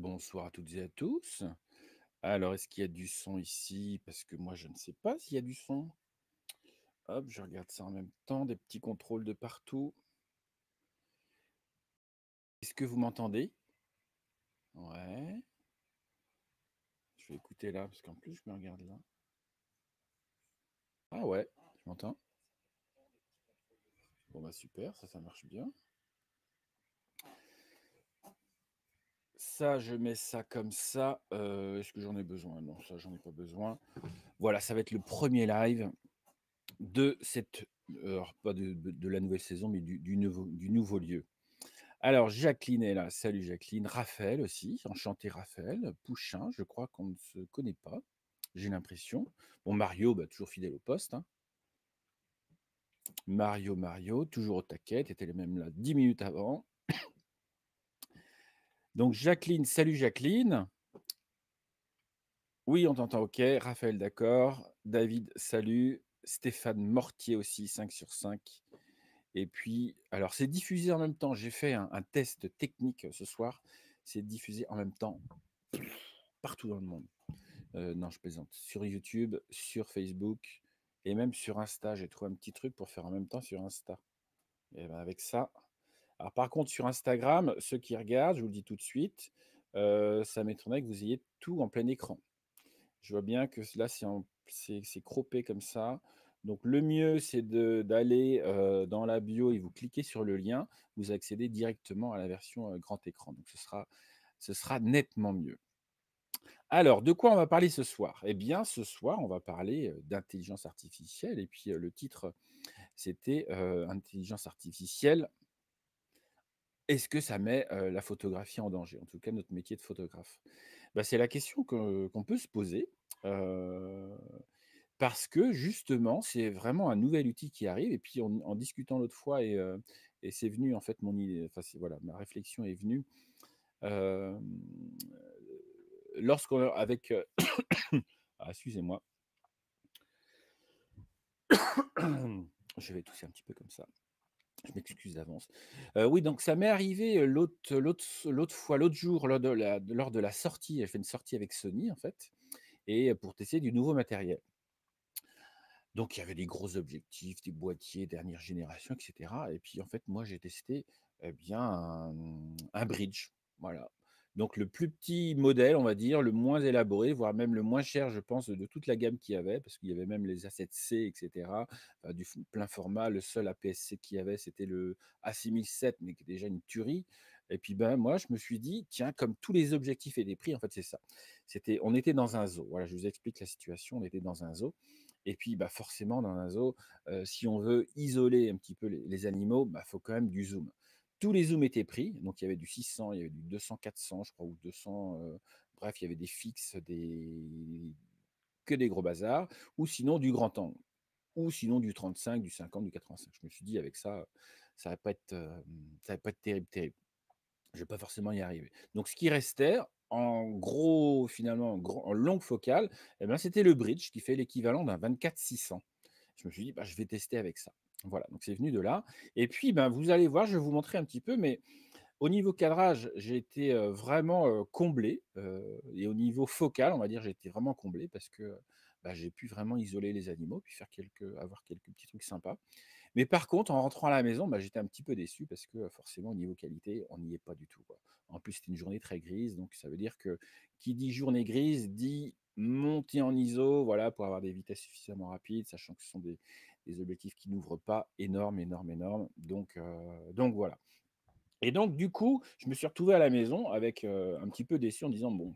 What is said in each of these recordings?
Bonsoir à toutes et à tous. Alors, est-ce qu'il y a du son ici Parce que moi, je ne sais pas s'il y a du son. Hop, je regarde ça en même temps. Des petits contrôles de partout. Est-ce que vous m'entendez Ouais. Je vais écouter là, parce qu'en plus, je me regarde là. Ah ouais, je m'entends. Bon bah super, ça, ça marche bien. Ça, je mets ça comme ça. Euh, est-ce que j'en ai besoin Non, ça, j'en ai pas besoin. Voilà, ça va être le premier live de cette, heure pas de, la nouvelle saison, mais du, nouveau, du nouveau lieu. Alors, Jacqueline est là. Salut Jacqueline. Raphaël aussi. Enchanté Raphaël. Pouchin, je crois qu'on ne se connaît pas. J'ai l'impression. Bon, Mario, bah, toujours fidèle au poste. Hein. Mario, Mario, toujours au taquet. Était mêmes là 10 minutes avant. Donc Jacqueline, salut Jacqueline. Oui, on t'entend, ok. Raphaël, d'accord. David, salut. Stéphane Mortier aussi, 5 sur 5. Et puis, alors c'est diffusé en même temps. J'ai fait un, test technique euh, ce soir. C'est diffusé en même temps partout dans le monde. Euh, non, je plaisante. Sur YouTube, sur Facebook et même sur Insta. J'ai trouvé un petit truc pour faire en même temps sur Insta. Et ben avec ça, par contre, sur Instagram, ceux qui regardent, je vous le dis tout de suite, ça m'étonnerait que vous ayez tout en plein écran. Je vois bien que là, c'est croppé comme ça. Donc, le mieux, c'est d'aller dans la bio et vous cliquez sur le lien. Vous accédez directement à la version grand écran. Donc, ce sera, ce sera nettement mieux. Alors, de quoi on va parler ce soir Eh bien, ce soir, on va parler d'intelligence artificielle. Et puis, le titre, c'était Intelligence artificielle est-ce que ça met la photographie en danger En tout cas, notre métier de photographe. Bah, c'est la question qu'on peut se poser. parce que justement, c'est vraiment un nouvel outil qui arrive. Et puis, en discutant l'autre fois, et, c'est venu, en fait, mon idée, enfin, voilà, ma réflexion est venue. lorsqu'on, avec, ah, excusez-moi, je vais tousser un petit peu comme ça. Je m'excuse d'avance. oui, donc ça m'est arrivé l'autre, l'autre, l'autre fois, l'autre jour, lors de, la, sortie. J'ai fait une sortie avec Sony, en fait, et pour tester du nouveau matériel. Donc il y avait des gros objectifs, des boîtiers dernière génération, etc. Et puis en fait, moi j'ai testé eh bien un, un bridge, voilà, donc le plus petit modèle, on va dire, le moins élaboré, voire même le moins cher, je pense, de toute la gamme qu'il y avait, parce qu'il y avait même les A7C, etc., du plein format. Le seul APS-C qu'il y avait, c'était le A6007, mais qui était déjà une tuerie. Et puis ben moi, je me suis dit, tiens, comme tous les objectifs et les prix, en fait, c'est ça. C'était, on était dans un zoo. Voilà, je vous explique la situation. On était dans un zoo. Et puis, bah forcément, dans un zoo, euh, si on veut isoler un petit peu les, animaux, il ben, faut quand même du zoom tous les zooms étaient pris. Donc il y avait du 600, il y avait du 200, 400, je crois, ou 200. Euh, bref, il y avait des fixes, que des gros bazars, ou sinon du grand angle, ou sinon du 35, du 50, du 85. Je me suis dit, avec ça, ça va pas être, euh, va pas être terrible, terrible. Je vais pas forcément y arriver. Donc ce qui restait, en gros, finalement, en, longue focale, eh ben, c'était le bridge qui fait l'équivalent d'un 24-600. Je me suis dit, bah, je vais tester avec ça. Voilà, donc c'est venu de là. Et puis, ben, vous allez voir, je vais vous montrer un petit peu, mais au niveau cadrage, j'ai été vraiment comblé. et au niveau focal, on va dire, j'ai été vraiment comblé parce que bah, j'ai pu vraiment isoler les animaux, puis faire quelques, avoir quelques petits trucs sympas. Mais par contre, en rentrant à la maison, bah, j'étais un petit peu déçu parce que forcément, au niveau qualité, on n'y est pas du tout. En plus, c'était une journée très grise, donc ça veut dire que qui dit journée grise dit monter en ISO, voilà, pour avoir des vitesses suffisamment rapides, sachant que ce sont des, des objectifs qui n'ouvrent pas énorme, énorme, énorme. Donc, euh, donc voilà. Et donc, du coup, je me suis retrouvé à la maison avec euh, un petit peu déçu en disant bon,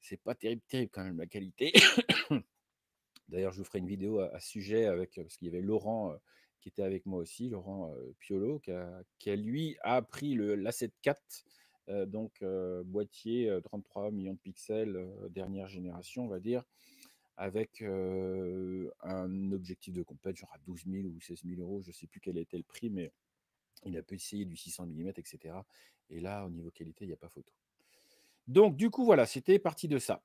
c'est pas terrible, terrible quand même la qualité. D'ailleurs, je vous ferai une vidéo à, sujet avec, parce qu'il y avait Laurent euh, qui était avec moi aussi, Laurent Piolo, qui, a, qui lui a pris l'A74, donc boîtier 33 millions de pixels, dernière génération, on va dire avec un objectif de compète, genre à 12 000 ou 16 000 euros, je ne sais plus quel était le prix, mais il a pu essayer du 600 mm, etc. Et là, au niveau qualité, il n'y a pas photo. Donc, du coup, voilà, c'était parti de ça.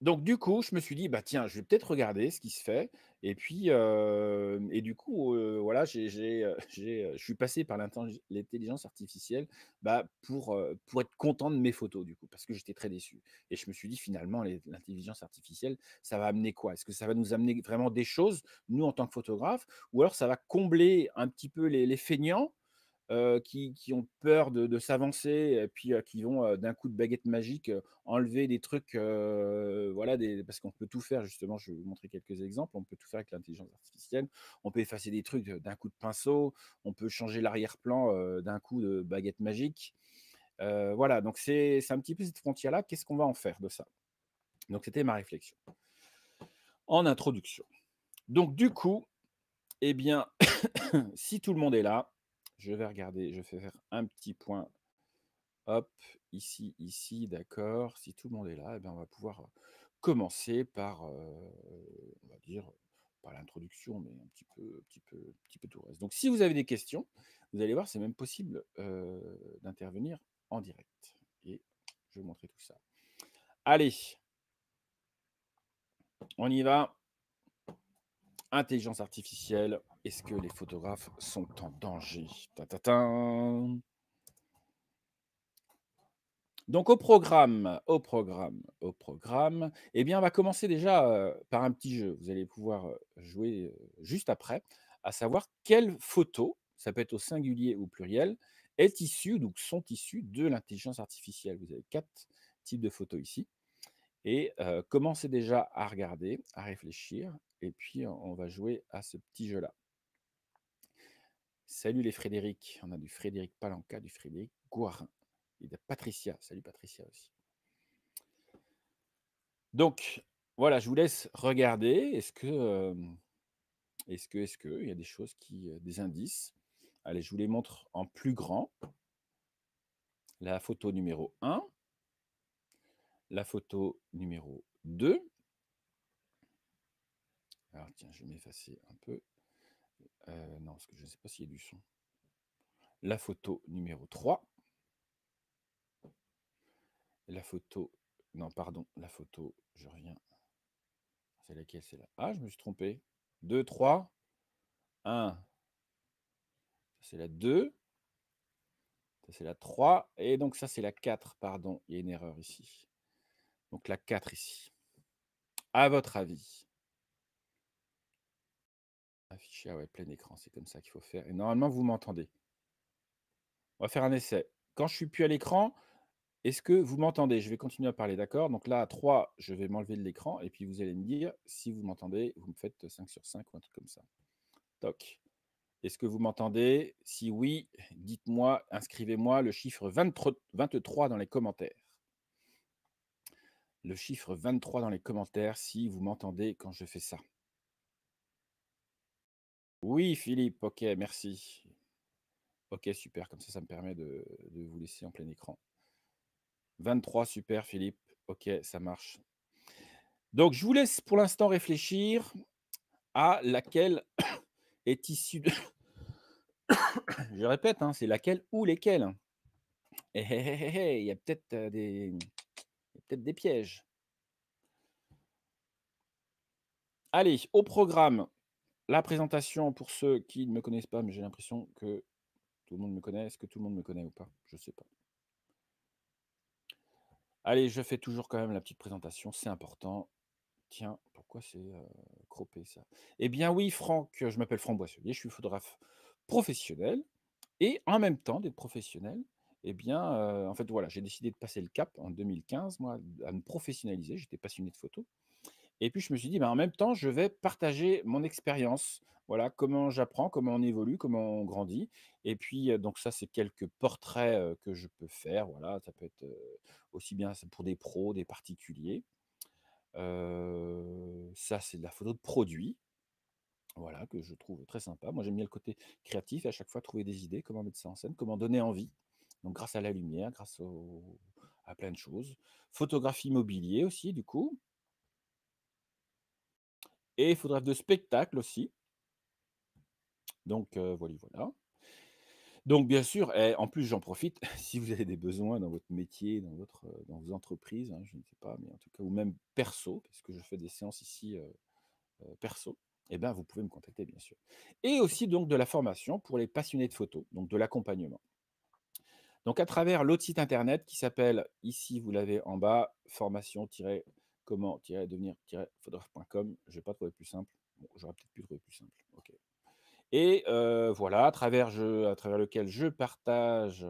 Donc, du coup, je me suis dit, bah tiens, je vais peut-être regarder ce qui se fait. Et puis, euh, et du coup, euh, j'ai euh, je suis passé par l'intelligence artificielle bah, pour, pour être content de mes photos, du coup, parce que j'étais très déçu. Et je me suis dit, finalement, l'intelligence artificielle, ça va amener quoi Est-ce que ça va nous amener vraiment des choses, nous, en tant que photographes, ou alors ça va combler un petit peu les, les feignants euh, qui, ont peur de, s'avancer, et puis euh, qui vont euh, d'un coup de baguette magique enlever des trucs, voilà, des, parce qu'on peut tout faire, justement, je vais vous montrer quelques exemples, on peut tout faire avec l'intelligence artificielle, on peut effacer des trucs d'un coup de pinceau, on peut changer l'arrière-plan d'un coup de baguette magique. voilà, donc c'est un petit peu cette frontière-là, qu'est-ce qu'on va en faire de ça Donc c'était ma réflexion. En introduction. Donc du coup, eh bien, si tout le monde est là, je vais regarder, je vais faire un petit point. Hop, ici, ici, d'accord. Si tout le monde est là, eh bien, on va pouvoir euh, commencer par, euh, on va dire, pas l'introduction, mais un petit peu, petit peu, petit peu tout le reste. Donc, si vous avez des questions, vous allez voir, c'est même possible euh, d'intervenir en direct. Et je vais vous montrer tout ça. Allez, on y va. Intelligence artificielle. Est-ce que les photographes sont en danger donc au programme, au programme, au programme, eh bien on va commencer déjà par un petit jeu. Vous allez pouvoir jouer juste après, à savoir quelle photo, ça peut être au singulier ou au pluriel, est issue, donc sont issues de l'intelligence artificielle. Vous avez quatre types de photos ici. Et commencez déjà à regarder, à réfléchir, et puis on va jouer à ce petit jeu-là. Salut les Frédéric. On a du Frédéric Palanca, du Frédéric Gouarin et de Patricia. Salut Patricia aussi. Donc, voilà, je vous laisse regarder. Est-ce que, est-ce que, est-ce que, il y a des choses qui, euh, des indices. Allez, je vous les montre en plus grand. La photo numéro 1, la photo numéro 2. Alors, tiens, je vais m'effacer un peu. Euh, non, parce je ne sais pas s'il y a du son. La photo numéro 3. La photo. Non, pardon, la photo, je reviens. C'est laquelle C'est là. Ah, je me suis trompé. 2, 3, 1. C'est la 2. Ça, c'est la 3. Et donc, ça, c'est la 4. Pardon, il y a une erreur ici. Donc, la 4 ici. À votre avis, Afficher, ah ouais, plein écran, c'est comme ça qu'il faut faire. Et normalement, vous m'entendez. On va faire un essai. Quand je suis plus à l'écran, est-ce que vous m'entendez Je vais continuer à parler, d'accord Donc là, à 3, je vais m'enlever de l'écran et puis vous allez me dire si vous m'entendez, vous me faites 5 sur 5 ou un truc comme ça. Toc. Est-ce que vous m'entendez Si oui, dites-moi, inscrivez-moi le chiffre 23 dans les commentaires. Le chiffre 23 dans les commentaires si vous m'entendez quand je fais ça. Oui, Philippe, ok, merci. Ok, super, comme ça, ça me permet de, vous laisser en plein écran. 23, super, Philippe. Ok, ça marche. Donc, je vous laisse pour l'instant réfléchir à laquelle est issue de... je répète, hein, c'est laquelle ou lesquelles. Eh, eh, eh, euh, il y a peut-être des... Peut des pièges. Allez, au programme la présentation pour ceux qui ne me connaissent pas, mais j'ai l'impression que tout le monde me connaît. Est-ce que tout le monde me connaît ou pas Je ne sais pas. Allez, je fais toujours quand même la petite présentation, c'est important. Tiens, pourquoi c'est euh, cropé ça Eh bien oui, Franck, je m'appelle Franck Boisselier, je suis photographe professionnel. Et en même temps d'être professionnel, eh bien, euh, en fait, voilà, j'ai décidé de passer le cap en 2015, moi, à me professionnaliser. J'étais passionné de photos. Et puis je me suis dit, bah, en même temps, je vais partager mon expérience. Voilà comment j'apprends, comment on évolue, comment on grandit. Et puis donc ça, c'est quelques portraits que je peux faire. Voilà, ça peut être aussi bien pour des pros, des particuliers. ça, c'est de la photo de produit. Voilà, que je trouve très sympa. Moi, j'aime bien le côté créatif, à chaque fois trouver des idées, comment mettre ça en scène, comment donner envie. Donc, grâce à la lumière, grâce à plein de choses. Photographie immobilier aussi, du coup. Et il faudra de spectacles aussi. Donc, euh, voilà, Donc, bien sûr, eh, en plus, j'en profite, si vous avez des besoins dans votre métier, dans, votre, euh, dans vos entreprises, hein, je ne sais pas, mais en tout cas, ou même perso, parce que je fais des séances ici euh, perso, eh bien, vous pouvez me contacter, bien sûr. Et aussi, donc, de la formation pour les passionnés de photo, donc de l'accompagnement. Donc, à travers l'autre site internet qui s'appelle, ici, vous l'avez en bas, formation- comment devenir-photographe.com. Je n'ai pas trouvé plus simple. j'aurais peut-être pu trouver plus simple. OK. Et euh, voilà, à travers, à travers lequel je partage,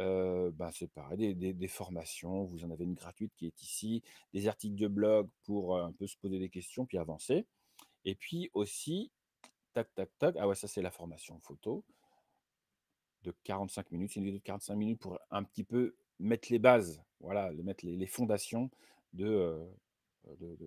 euh, bah, c'est pareil, des, formations. Vous en avez une gratuite qui est ici, des articles de blog pour euh, un peu se poser des questions puis avancer. Et puis aussi, tac, tac, tac. Ah ouais, ça, c'est la formation photo de 45 minutes. C'est une vidéo de 45 minutes pour un petit peu mettre les bases, voilà, mettre les fondations de, euh, de,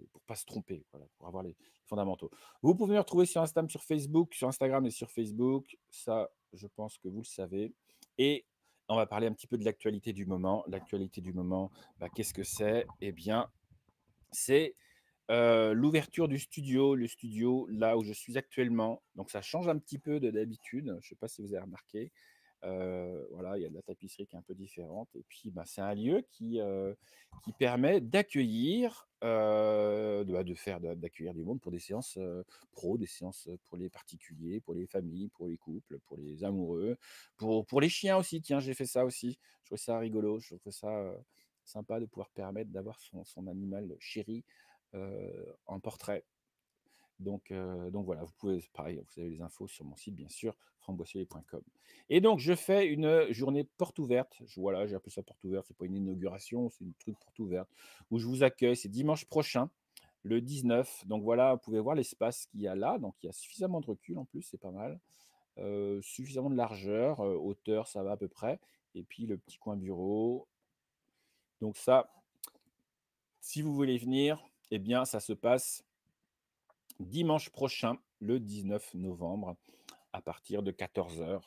ne pour pas se tromper, pour avoir les fondamentaux. Vous pouvez me retrouver sur Instagram, sur Facebook, sur Instagram et sur Facebook. Ça, je pense que vous le savez. Et on va parler un petit peu de l'actualité du moment. L'actualité du moment, bah, qu'est-ce que c'est Eh bien, c'est euh, l'ouverture du studio, le studio là où je suis actuellement. Donc ça change un petit peu de d'habitude. Je ne sais pas si vous avez remarqué. Euh, voilà, il y a de la tapisserie qui est un peu différente. Et puis, bah, c'est un lieu qui, euh, permet d'accueillir, euh, bah, de, d'accueillir du monde pour des séances pro, des séances pour les particuliers, pour les familles, pour les couples, pour les amoureux, pour, les chiens aussi. Tiens, j'ai fait ça aussi. Je trouvais ça rigolo. Je trouvais ça sympa de pouvoir permettre d'avoir son, animal chéri en portrait. Donc, euh, donc voilà, vous pouvez, pareil, vous avez les infos sur mon site, bien sûr, framboissier.com. Et donc, je fais une journée porte ouverte. voilà, j'ai appelé ça porte ouverte, c'est pas une inauguration, c'est une truc porte ouverte, où je vous accueille. C'est dimanche prochain, le 19. Donc voilà, vous pouvez voir l'espace qu'il y a là. Donc, il y a suffisamment de recul en plus, c'est pas mal. Euh, suffisamment de largeur, euh, hauteur, ça va à peu près. Et puis le petit coin bureau. Donc ça, si vous voulez venir, eh bien, ça se passe dimanche prochain, le 19 novembre, à partir de 14h,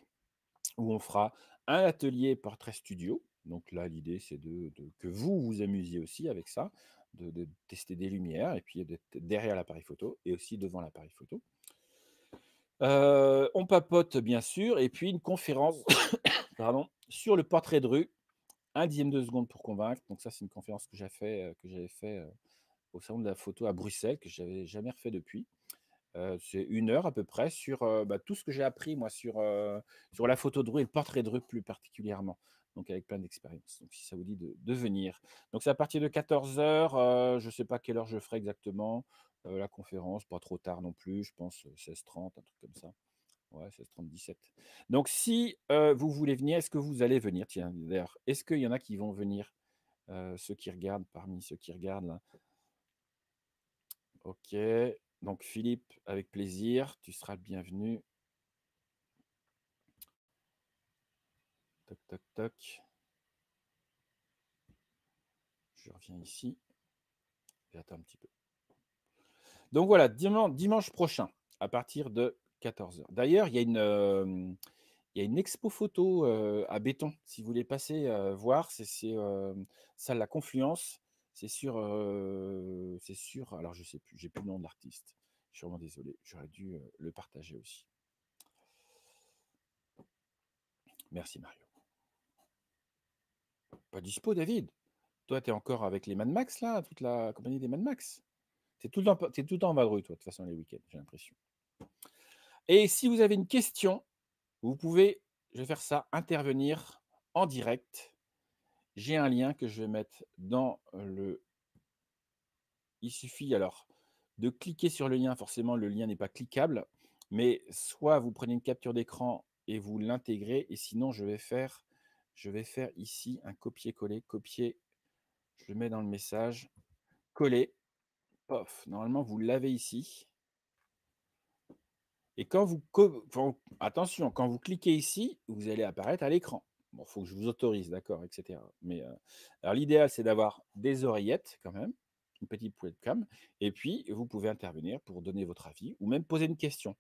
où on fera un atelier portrait studio. Donc là, l'idée, c'est de, que vous vous amusiez aussi avec ça, de, tester des lumières, et puis d'être derrière l'appareil photo, et aussi devant l'appareil photo. Euh, on papote, bien sûr, et puis une conférence pardon, sur le portrait de rue, un dixième de seconde pour convaincre. Donc ça, c'est une conférence que j'avais fait, euh, que j'avais fait euh, au salon de la photo à Bruxelles, que j'avais jamais refait depuis. Euh, c'est une heure à peu près sur euh, bah, tout ce que j'ai appris moi sur, euh, sur la photo de rue et le portrait de rue plus particulièrement, donc avec plein d'expériences. Donc si ça vous dit de, de venir. Donc c'est à partir de 14h, je ne sais pas quelle heure je ferai exactement la conférence, pas trop tard non plus, je pense 16h30, un truc comme ça. Ouais, 16h30, 17. Donc si vous voulez venir, est-ce que vous allez venir Tiens, d'ailleurs, est-ce qu'il y en a qui vont venir Ceux qui regardent, parmi ceux qui regardent là Ok. Donc Philippe, avec plaisir, tu seras le bienvenu. Toc, toc, toc. Je reviens ici. J'attends un petit peu. Donc voilà, dimanche, prochain, à partir de 14h. D'ailleurs, il y a une... Euh, une expo photo euh, à béton, si vous voulez passer euh, voir, c'est ça La Confluence. C'est sûr, c'est Alors je sais plus, j'ai plus le nom de l'artiste. Je suis vraiment désolé. J'aurais dû le partager aussi. Merci Mario. Pas dispo David. Toi, tu es encore avec les Mad Max, là, toute la compagnie des Mad Max. Tu tout le temps, tout en vadrouille, toi, de toute façon, les week-ends, j'ai l'impression. Et si vous avez une question, vous pouvez, je vais faire ça, intervenir en direct j'ai un lien que je vais mettre dans le. Il suffit alors de cliquer sur le lien. Forcément, le lien n'est pas cliquable, mais soit vous prenez une capture d'écran et vous l'intégrez, et sinon, je vais faire, je vais faire ici un copier-coller, copier. Je le mets dans le message, coller. Pof, normalement, vous l'avez ici. Et quand vous, attention, quand vous cliquez ici, vous allez apparaître à l'écran. Bon, faut que je vous autorise, d'accord, etc. Mais alors l'idéal, c'est d'avoir des oreillettes quand même, une petite webcam, et puis vous pouvez intervenir pour donner votre avis ou même poser une question.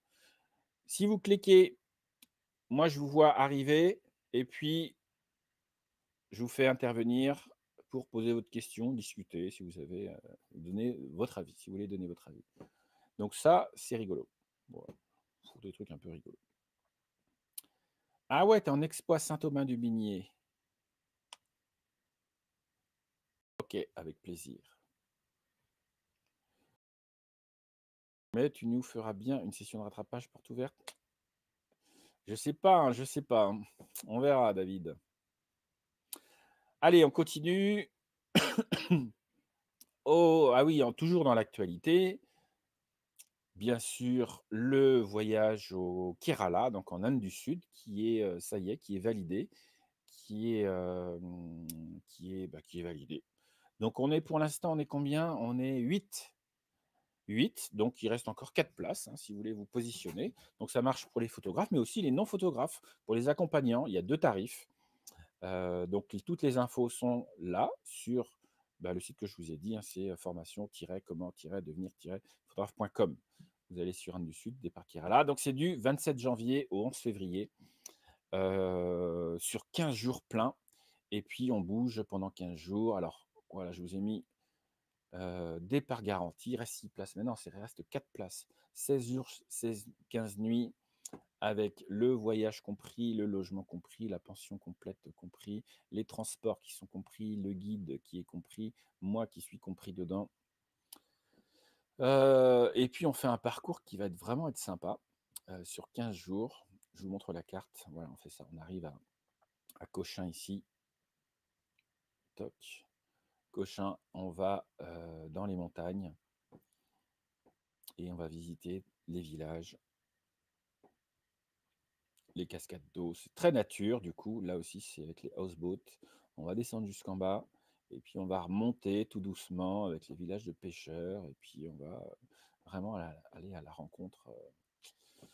Si vous cliquez, moi je vous vois arriver, et puis je vous fais intervenir pour poser votre question, discuter si vous avez donné votre avis, si vous voulez donner votre avis. Donc ça, c'est rigolo. Bon, des trucs un peu rigolos. Ah ouais, t'es en Expo saint aubin du bigné Ok, avec plaisir. Mais tu nous feras bien une session de rattrapage porte ouverte. Je sais pas, hein, je sais pas. Hein. On verra, David. Allez, on continue. oh, ah oui, toujours dans l'actualité bien sûr le voyage au Kerala, donc en Inde du Sud, qui est, ça y est, qui est validé, qui est, qui est, bah, qui est validé. Donc on est pour l'instant, on est combien On est 8. 8, donc il reste encore 4 places hein, si vous voulez vous positionner. Donc ça marche pour les photographes, mais aussi les non-photographes. Pour les accompagnants, il y a deux tarifs. donc toutes les infos sont là sur bah, le site que je vous ai dit, hein, c'est formation-comment-devenir-photographe.com. Vous allez sur Inde du Sud, départ là. Donc c'est du 27 janvier au 11 février, euh, sur 15 jours pleins. Et puis on bouge pendant 15 jours. Alors voilà, je vous ai mis euh, départ garanti, reste 6 places. Maintenant, il reste 4 places. 16 jours, 16, 15 nuits, avec le voyage compris, le logement compris, la pension complète compris, les transports qui sont compris, le guide qui est compris, moi qui suis compris dedans et puis on fait un parcours qui va vraiment être sympa sur 15 jours. Je vous montre la carte. Voilà, on fait ça. On arrive à, Cochin ici. Cochin, on va dans les montagnes et on va visiter les villages, les cascades d'eau. C'est très nature, du coup. Là aussi, c'est avec les houseboats. On va descendre jusqu'en bas. Et puis on va remonter tout doucement avec les villages de pêcheurs. Et puis on va euh, vraiment aller à la rencontre euh,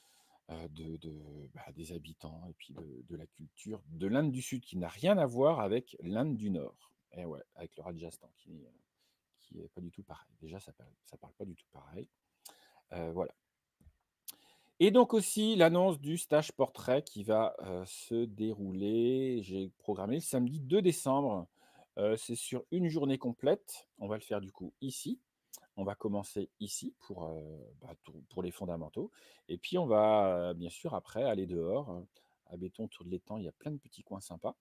euh, de, bah, des habitants et puis de, la culture de l'Inde du Sud qui n'a rien à voir avec l'Inde du Nord. Et ouais, avec le Rajasthan qui, qui est pas du tout pareil. Déjà, ça parle, parle pas du tout pareil. voilà. Et donc aussi l'annonce du stage portrait qui va se dérouler, j'ai programmé le samedi 2 décembre euh, c'est sur une journée complète. On va le faire du coup ici. On va commencer ici pour, euh, bah, pour les fondamentaux. Et puis, on va euh, bien sûr après aller dehors. À béton, autour de l'étang, il y a plein de petits coins sympas.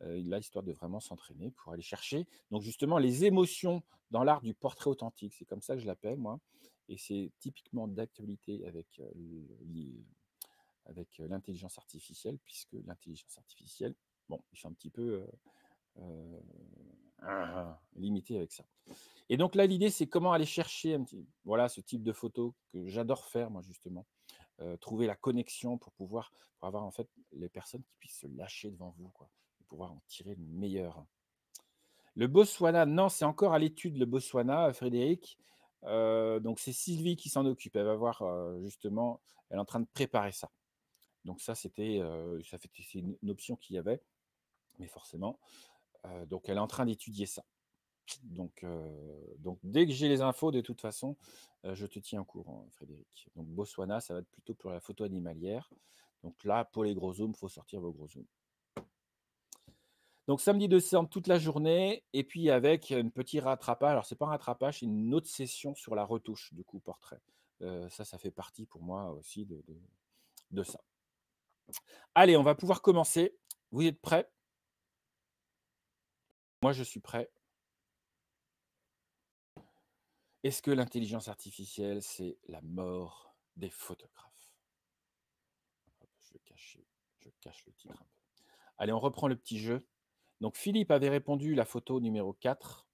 là, histoire de vraiment s'entraîner pour aller chercher. Donc, justement, les émotions dans l'art du portrait authentique, c'est comme ça que je l'appelle, moi. Et c'est typiquement d'actualité avec l'intelligence artificielle, puisque l'intelligence artificielle, bon, il fait un petit peu euh, limité avec ça. Et donc là, l'idée, c'est comment aller chercher un petit, voilà, ce type de photo que j'adore faire, moi, justement. Euh, trouver la connexion pour pouvoir pour avoir, en fait, les personnes qui puissent se lâcher devant vous, quoi, et pouvoir en tirer le meilleur. Le Botswana, non, c'est encore à l'étude, le Botswana, euh, Frédéric. donc, c'est Sylvie qui s'en occupe. Elle va voir, justement, elle est en train de préparer ça. Donc, ça, c'était ça fait, une, une option qu'il y avait mais forcément, donc, elle est en train d'étudier ça. Donc, dès que j'ai les infos, de toute façon, je te tiens au courant, Frédéric. Donc, Boswana, ça va être plutôt pour la photo animalière. Donc là, pour les gros zooms, il faut sortir vos gros zooms. Donc, samedi 2 décembre, toute la journée, et puis avec un petit rattrapage. Alors, ce n'est pas un rattrapage, c'est une autre session sur la retouche, du coup, portrait. ça, ça fait partie pour moi aussi de ça. Allez, on va pouvoir commencer. Vous êtes prêts moi, je suis prêt. Est-ce que l'intelligence artificielle, c'est la mort des photographes je, cache, je cache le titre un peu. Allez, on reprend le petit jeu. Donc, Philippe avait répondu la photo numéro 4.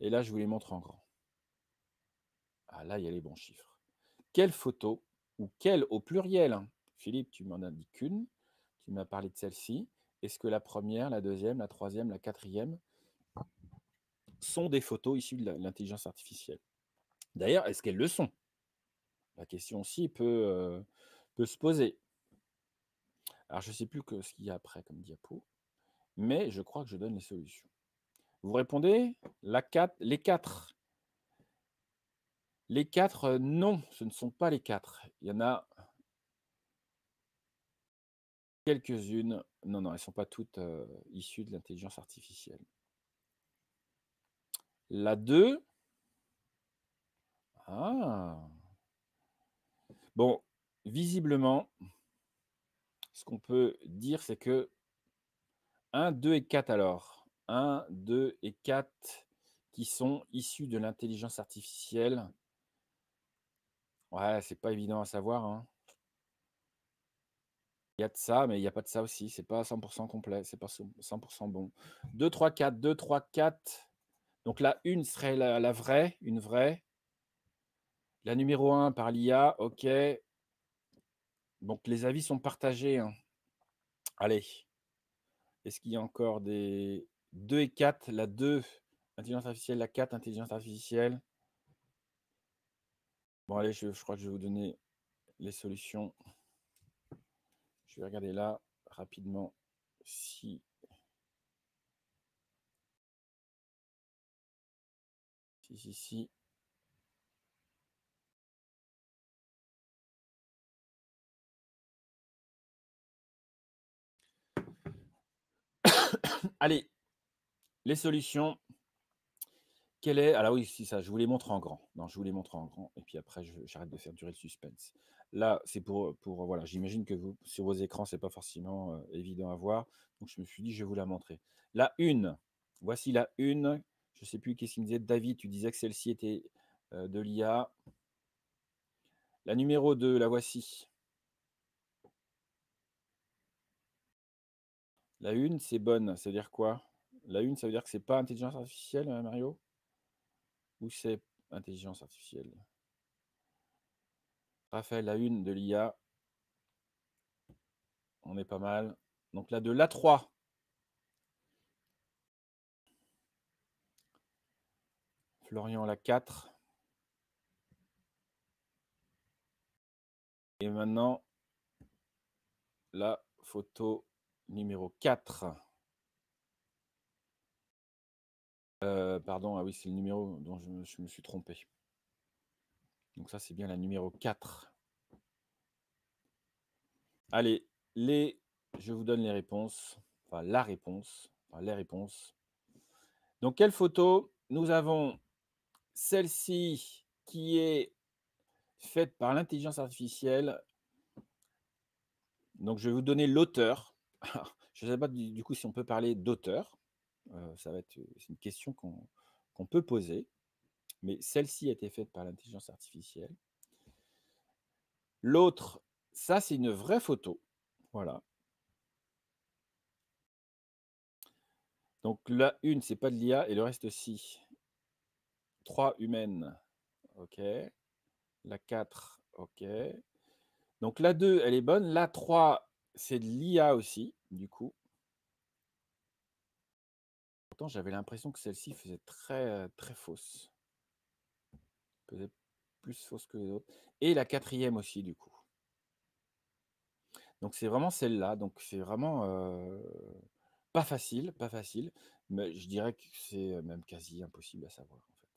Et là, je vous les montre en grand. Ah, là, il y a les bons chiffres. Quelle photo, ou quelle au pluriel, hein? Philippe, tu m'en as dit qu'une, tu m'as parlé de celle-ci. Est-ce que la première, la deuxième, la troisième, la quatrième sont des photos issues de l'intelligence artificielle D'ailleurs, est-ce qu'elles le sont La question aussi peut, euh, peut se poser. Alors, je ne sais plus que ce qu'il y a après comme diapo, mais je crois que je donne les solutions. Vous répondez la Les quatre. Les quatre, euh, non, ce ne sont pas les quatre. Il y en a Quelques-unes, non, non, elles ne sont pas toutes issues de l'intelligence artificielle. La 2. Ah. Bon, visiblement, ce qu'on peut dire, c'est que 1, 2 et 4 alors. 1, 2 et 4 qui sont issus de l'intelligence artificielle. Ouais, c'est pas évident à savoir. Hein. Il y a de ça, mais il n'y a pas de ça aussi. n'est pas 100% complet, n'est pas 100% bon. 2, 3, 4, 2, 3, 4. Donc la une serait la, vraie, une vraie. La numéro 1 par l'IA, ok. Donc les avis sont partagés. Hein. Allez. Est-ce qu'il y a encore des 2 et 4 La 2, intelligence artificielle, la 4, intelligence artificielle. Bon, allez, je, je crois que je vais vous donner les solutions. Je vais regarder là rapidement si. Si, si, Allez, les solutions. Quelle est. Alors oui, si ça, je vous les montre en grand. Non, je vous les montre en grand. Et puis après, j'arrête de faire durer le suspense. Là, c'est pour, pour voilà, j'imagine que sur vos écrans, c'est pas forcément évident à voir. Donc je me suis dit, je vais vous la montrer. La une, voici la une. Je ne sais plus qu'est-ce qu'il me disait. David, tu disais que celle-ci était de l'IA. La numéro 2, la voici. La une, c'est bonne. Ça veut dire quoi La une, ça veut dire que c'est pas intelligence artificielle, euh, Mario Ou c'est intelligence artificielle Raphaël, la une de l'IA. On est pas mal. Donc là, de l'A3. Florian, la 4. Et maintenant, la photo numéro 4. Euh, pardon, ah oui, c'est le numéro dont je me suis trompé. Donc ça, c'est bien la numéro 4. Allez, les, je vous donne les réponses, enfin la réponse, les réponses. Donc, quelle photo Nous avons celle-ci qui est faite par l'intelligence artificielle. Donc, je vais vous donner l'auteur. Je ne sais pas du, coup si on peut parler d'auteur. Euh, ça va être euh, une question qu'on peut poser mais celle-ci a été faite par l'intelligence artificielle. L'autre, ça c'est une vraie photo. Voilà. Donc la une, c'est pas de l'IA et le reste si. Trois humaines. OK. La 4, OK. Donc la 2, elle est bonne. La 3, c'est de l'IA aussi, du coup. Pourtant, j'avais l'impression que celle-ci faisait très, très fausse peut-être plus fausse que les autres. Et la quatrième aussi, du coup. Donc c'est vraiment celle-là. Donc c'est vraiment pas facile, pas facile. Mais je dirais que c'est même quasi impossible à savoir. En fait.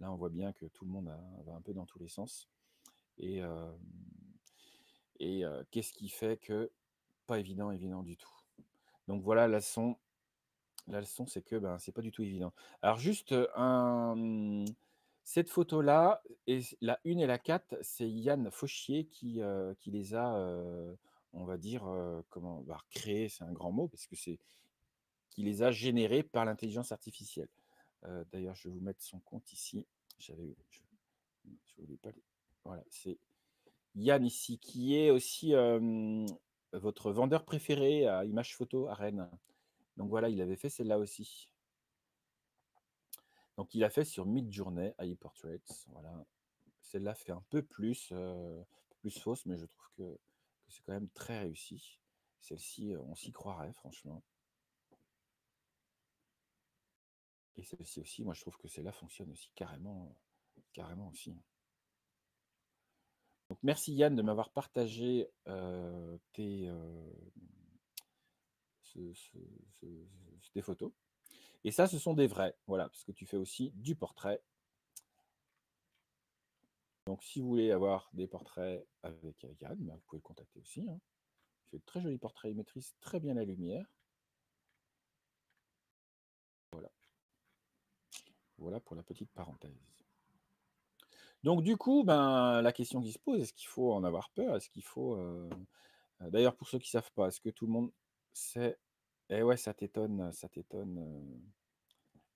Là, on voit bien que tout le monde va un peu dans tous les sens. Et, et qu'est-ce qui fait que pas évident, évident du tout. Donc voilà la leçon. La leçon, c'est que ben, c'est pas du tout évident. Alors juste un, cette photo-là, la 1 et la 4, c'est Yann Fauchier qui, euh, les a, euh, on va dire, euh, comment, bah, créer, c'est un grand mot, parce que c'est qui les a générés par l'intelligence artificielle. D'ailleurs, je vais vous mettre son compte ici. J'avais, je, voulais pas. Voilà, c'est Yann ici qui est aussi votre vendeur préféré à Image Photo à Rennes. Donc voilà, il avait fait celle-là aussi. Donc, il a fait sur Midjourney, AI Portraits. Voilà. Celle-là fait un peu plus, plus fausse, mais je trouve que, c'est quand même très réussi. Celle-ci, on s'y croirait, franchement. Et celle-ci aussi, moi, je trouve que celle-là fonctionne aussi carrément, carrément aussi. Hein. Donc, merci Yann de m'avoir partagé tes photos. Et ça, ce sont des vrais, voilà, parce que tu fais aussi du portrait. Donc, si vous voulez avoir des portraits avec Yann, ben, vous pouvez le contacter aussi. Hein. Il fait très joli portrait, il maîtrise très bien la lumière. Voilà. Voilà pour la petite parenthèse. Donc du coup, ben, la question qui se pose, est-ce qu'il faut en avoir peur Est-ce qu'il faut... Euh, euh, d'ailleurs, pour ceux qui ne savent pas, est-ce que tout le monde sait et ouais, ça t'étonne, ça t'étonne.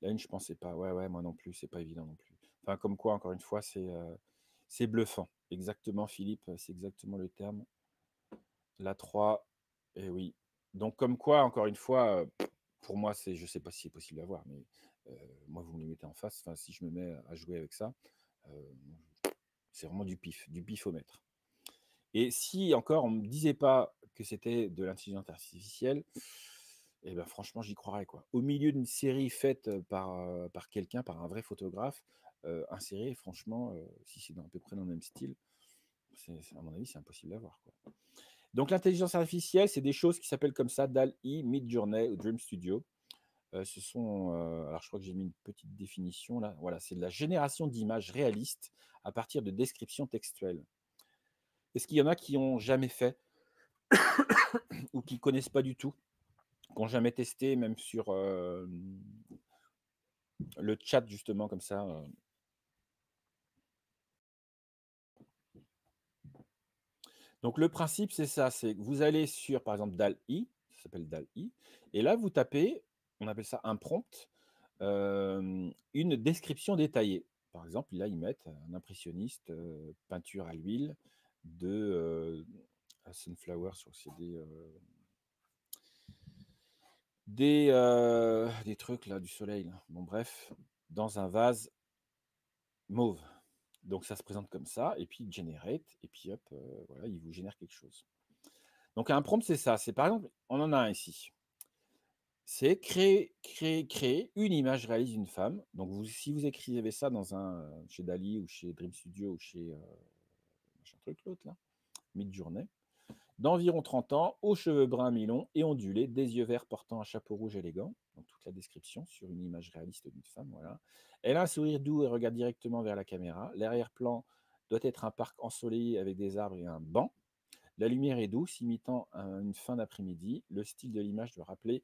La une, je pensais pas. Ouais, ouais, moi non plus, c'est pas évident non plus. Enfin, comme quoi, encore une fois, c'est bluffant. Exactement, Philippe, c'est exactement le terme. La 3, et eh oui. Donc, comme quoi, encore une fois, pour moi, c'est, je sais pas si c'est possible d'avoir, mais moi, vous me les mettez en face. Enfin, si je me mets à jouer avec ça, c'est vraiment du pif, du pif au maître. Et si encore on ne me disait pas que c'était de l'intelligence artificielle, ben, franchement, j'y croirais. Quoi. Au milieu d'une série faite par, par quelqu'un, par un vrai photographe, euh, insérée, franchement, si c'est à peu près dans le même style, à mon avis, c'est impossible à voir. Donc l'intelligence artificielle, c'est des choses qui s'appellent comme ça, DAL-I, e. Mid-Journey ou Dream Studio. ce sont, alors je crois que j'ai mis une petite définition là, voilà, c'est de la génération d'images réalistes à partir de descriptions textuelles. Est-ce qu'il y en a qui n'ont jamais fait ou qui ne connaissent pas du tout qu'on jamais testé, même sur le chat, justement, comme ça. Euh. Donc le principe, c'est ça, c'est que vous allez sur, par exemple, DAL-I, ça s'appelle DAL-I, et là, vous tapez, on appelle ça un prompt, une description détaillée. Par exemple, là, ils mettent un impressionniste, euh, peinture à l'huile de euh, sunflower sur CD des, euh, des trucs là, du soleil. Bon, bref, dans un vase mauve. Donc ça se présente comme ça, et puis generate, et puis hop, euh, voilà, il vous génère quelque chose. Donc un prompt, c'est ça. C'est par exemple, on en a un ici. C'est créer, créer, créer une image réalise d'une femme. Donc vous, si vous écrivez ça dans un euh, chez Dali ou chez Dream Studio ou chez euh, machin truc l'autre là, mid-journée, d'environ 30 ans, aux cheveux bruns mi-longs et ondulés, des yeux verts portant un chapeau rouge élégant, donc toute la description sur une image réaliste d'une femme, voilà. Elle a un sourire doux et regarde directement vers la caméra. L'arrière-plan doit être un parc ensoleillé avec des arbres et un banc. La lumière est douce, imitant une fin d'après-midi. Le style de l'image doit rappeler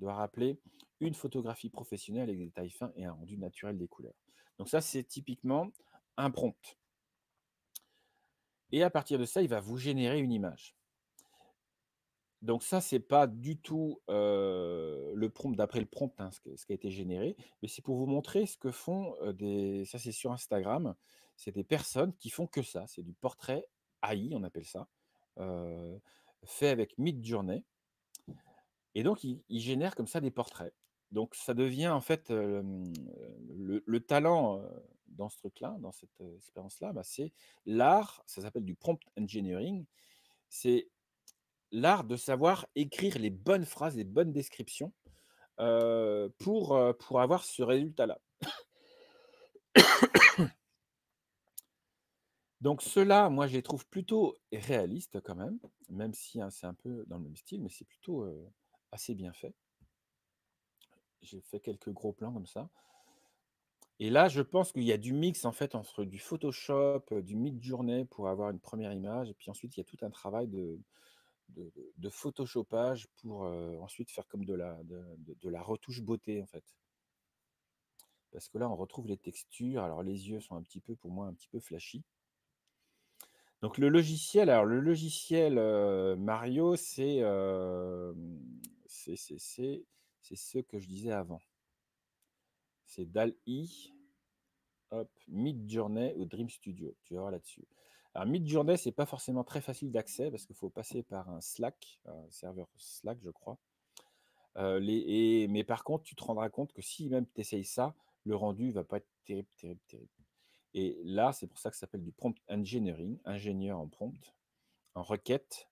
doit rappeler une photographie professionnelle avec des détails fins et un rendu naturel des couleurs. Donc ça, c'est typiquement un prompt. Et à partir de ça, il va vous générer une image. Donc ça, ce n'est pas du tout le prompt, d'après le prompt, hein, ce, qui a été généré, mais c'est pour vous montrer ce que font des... Ça, c'est sur Instagram. C'est des personnes qui font que ça. C'est du portrait AI, on appelle ça, fait avec Midjourney. Et donc, ils, génèrent comme ça des portraits. Donc, ça devient en fait le, talent dans ce truc-là, dans cette expérience-là, bah, c'est l'art, ça s'appelle du prompt engineering, c'est l'art de savoir écrire les bonnes phrases, les bonnes descriptions pour, pour avoir ce résultat-là. Donc cela, moi, je les trouve plutôt réalistes quand même, même si hein, c'est un peu dans le même style, mais c'est plutôt assez bien fait. J'ai fait quelques gros plans comme ça. Et là, je pense qu'il y a du mix en fait entre du Photoshop, du mid-journée pour avoir une première image, et puis ensuite il y a tout un travail de, de, photoshopage pour ensuite faire comme de la, de, la retouche beauté en fait. Parce que là, on retrouve les textures. Alors les yeux sont un petit peu, pour moi, un petit peu flashy. Donc le logiciel, alors le logiciel Mario, c'est c'est ce que je disais avant. C'est DAL-I, hop, ou Dream Studio. Tu verras là-dessus. Alors, mid ce n'est pas forcément très facile d'accès parce qu'il faut passer par un Slack, un serveur Slack, je crois. Euh, mais par contre, tu te rendras compte que si même tu essayes ça, le rendu ne va pas être terrible, terrible, terrible. Et là, c'est pour ça que ça s'appelle du prompt engineering, ingénieur en prompt, en requête.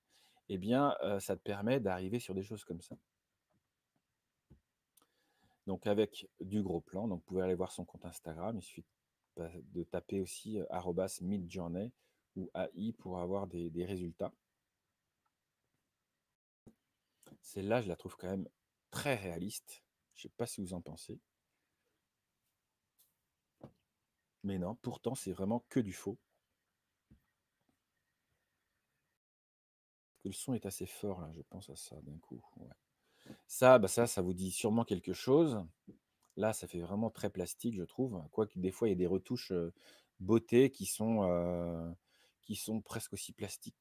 Eh bien, euh, ça te permet d'arriver sur des choses comme ça. Donc avec du gros plan, donc vous pouvez aller voir son compte Instagram, il suffit de taper aussi euh, arrobas midjourney ou AI pour avoir des, résultats. Celle-là, je la trouve quand même très réaliste. Je ne sais pas si vous en pensez. Mais non, pourtant, c'est vraiment que du faux. Le son est assez fort, là, je pense à ça d'un coup. Ouais. Ça, bah ça, ça vous dit sûrement quelque chose. Là, ça fait vraiment très plastique, je trouve. Quoique des fois, il y a des retouches beauté qui sont, qui sont presque aussi plastiques.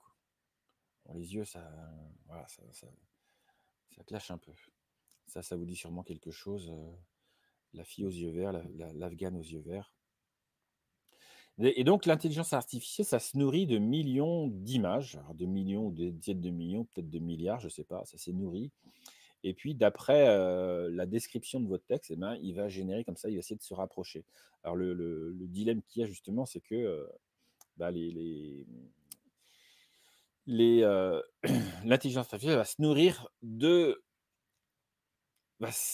les yeux, ça, voilà, ça, ça, clash un peu. Ça, ça vous dit sûrement quelque chose. la fille aux yeux verts, l'afghane aux yeux verts. Et donc, l'intelligence artificielle, ça se nourrit de millions d'images, de millions, de diètes de millions, peut-être de milliards, je ne sais pas, ça s'est nourri. Et puis, d'après la description de votre texte, et eh ben, il va générer comme ça, il va essayer de se rapprocher. Alors, le, dilemme qu'il y a justement, c'est que bah, les, les l'intelligence artificielle va se nourrir de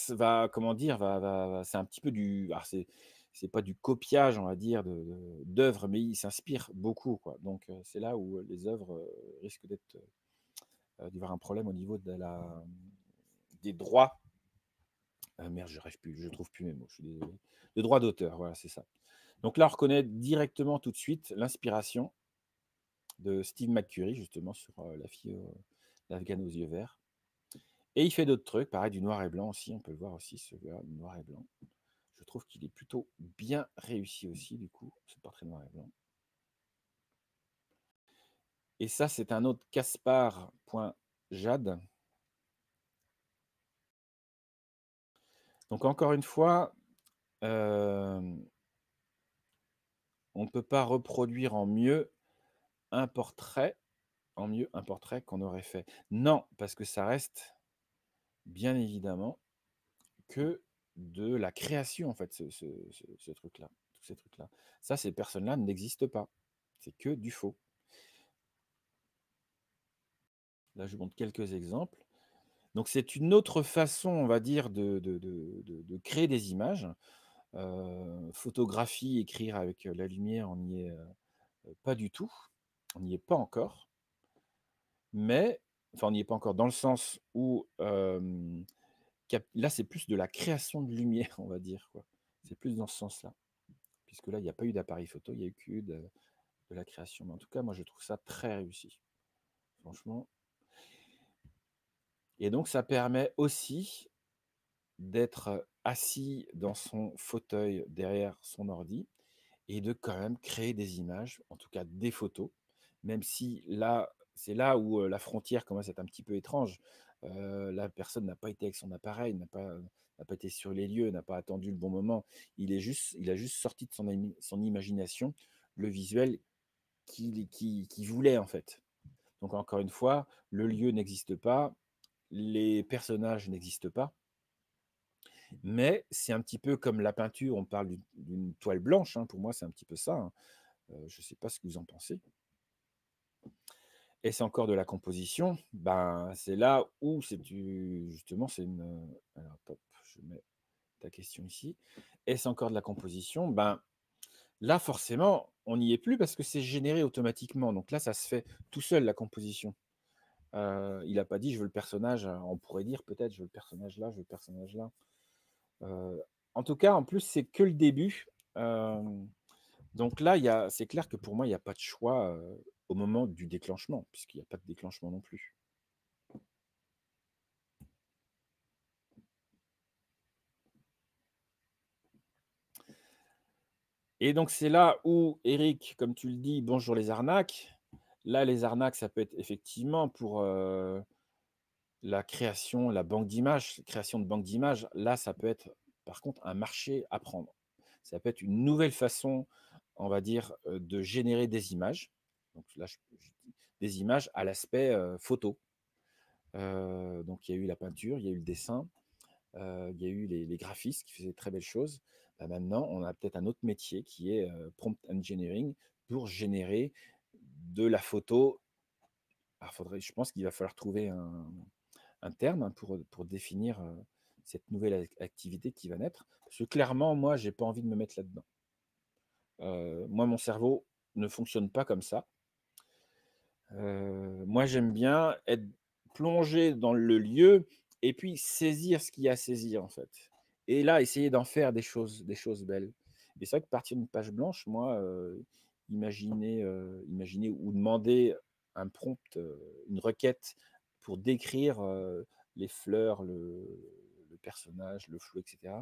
va, comment dire va, c'est un petit peu du c'est c'est pas du copiage on va dire d'œuvres mais il s'inspire beaucoup quoi donc c'est là où les œuvres risquent d'être euh, d'y un problème au niveau de la des droits. Ah, merde, je rêve plus, je trouve plus mes mots, je suis désolé. De droits d'auteur, voilà, c'est ça. Donc là, on reconnaît directement tout de suite l'inspiration de Steve McCurry, justement, sur euh, la fille, afghane aux yeux verts. Et il fait d'autres trucs, pareil, du noir et blanc aussi, on peut le voir aussi, ce gars du noir et blanc. Je trouve qu'il est plutôt bien réussi aussi, du coup, ce portrait noir et blanc. Et ça, c'est un autre Caspar.jade Donc encore une fois, euh, on ne peut pas reproduire en mieux un portrait, en mieux un portrait qu'on aurait fait. Non, parce que ça reste bien évidemment que de la création en fait, ce, truc-là, ces là Ça, ces personnes-là n'existent pas. C'est que du faux. Là, je vous montre quelques exemples. Donc c'est une autre façon, on va dire, de, créer des images. photographie, écrire avec la lumière, on n'y est pas du tout. On n'y est pas encore. Mais, enfin, on n'y est pas encore dans le sens où là, c'est plus de la création de lumière, on va dire. C'est plus dans ce sens-là. Puisque là, il n'y a pas eu d'appareil photo, il n'y a eu que de la création. Mais en tout cas, moi, je trouve ça très réussi. Franchement, et donc, ça permet aussi d'être assis dans son fauteuil derrière son ordi et de quand même créer des images, en tout cas des photos, même si là, c'est là où la frontière commence à être un petit peu étrange. la personne n'a pas été avec son appareil, n'a pas, pas, été sur les lieux, n'a pas attendu le bon moment. Il, est juste, il a juste sorti de son, son imagination le visuel qu'il qui, voulait en fait. Donc encore une fois, le lieu n'existe pas, les personnages n'existent pas. Mais c'est un petit peu comme la peinture, on parle d'une toile blanche, hein, pour moi c'est un petit peu ça. Hein. Euh, je ne sais pas ce que vous en pensez. Est-ce encore de la composition, ben, c'est là où c'est du. Justement, c'est une. Alors, je mets ta question ici. Est-ce encore de la composition, ben, là, forcément, on n'y est plus parce que c'est généré automatiquement. Donc là, ça se fait tout seul, la composition. Euh, il n'a pas dit je veux le personnage, euh, on pourrait dire peut-être je veux le personnage là, je veux le personnage là. Euh, en tout cas, en plus, c'est que le début. donc là, y a, c'est clair que pour moi, il n'y a pas de choix au moment du déclenchement, puisqu'il n'y a pas de déclenchement non plus. Et donc c'est là où Eric, comme tu le dis, bonjour les arnaques, Là, les arnaques, ça peut être effectivement pour la création, la banque d'images, création de banque d'images. Là, ça peut être par contre un marché à prendre. Ça peut être une nouvelle façon, on va dire, de générer des images. Donc là, je, des images à l'aspect photo. donc il y a eu la peinture, il y a eu le dessin, il y a eu les, graphistes qui faisaient très belles choses. Bah, maintenant, on a peut-être un autre métier qui est prompt engineering pour générer de la photo. Bah, faudrait, je pense qu'il va falloir trouver un, terme hein, pour, définir cette nouvelle activité qui va naître. Parce que clairement, moi, j'ai pas envie de me mettre là-dedans. moi, mon cerveau ne fonctionne pas comme ça. moi, j'aime bien être plongé dans le lieu et puis saisir ce qu'il y a à saisir, en fait. Et là, essayer d'en faire des choses, des choses belles. Et c'est vrai que partir d'une page blanche, moi, imaginer, euh, imaginer ou demander un prompt, euh, une requête pour décrire euh, les fleurs, le, personnage, le flou, etc.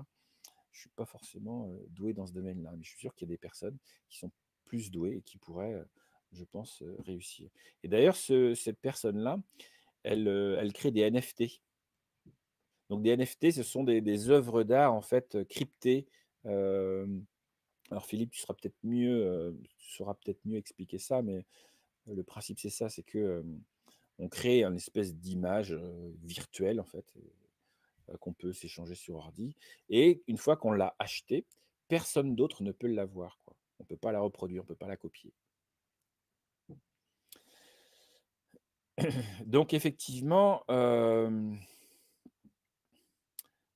Je suis pas forcément doué dans ce domaine-là, mais je suis sûr qu'il y a des personnes qui sont plus douées et qui pourraient, je pense, réussir. Et d'ailleurs, cette personne-là, elle, elle crée des NFT. Donc des NFT, ce sont des, œuvres d'art en fait cryptées, alors Philippe, tu seras peut-être mieux, euh, sauras peut-être mieux expliquer ça, mais euh, le principe c'est ça, c'est que on crée une espèce d'image virtuelle en fait qu'on peut s'échanger sur ordi, et une fois qu'on l'a achetée, personne d'autre ne peut l'avoir. Quoi. On ne peut pas la reproduire, on ne peut pas la copier. Donc effectivement,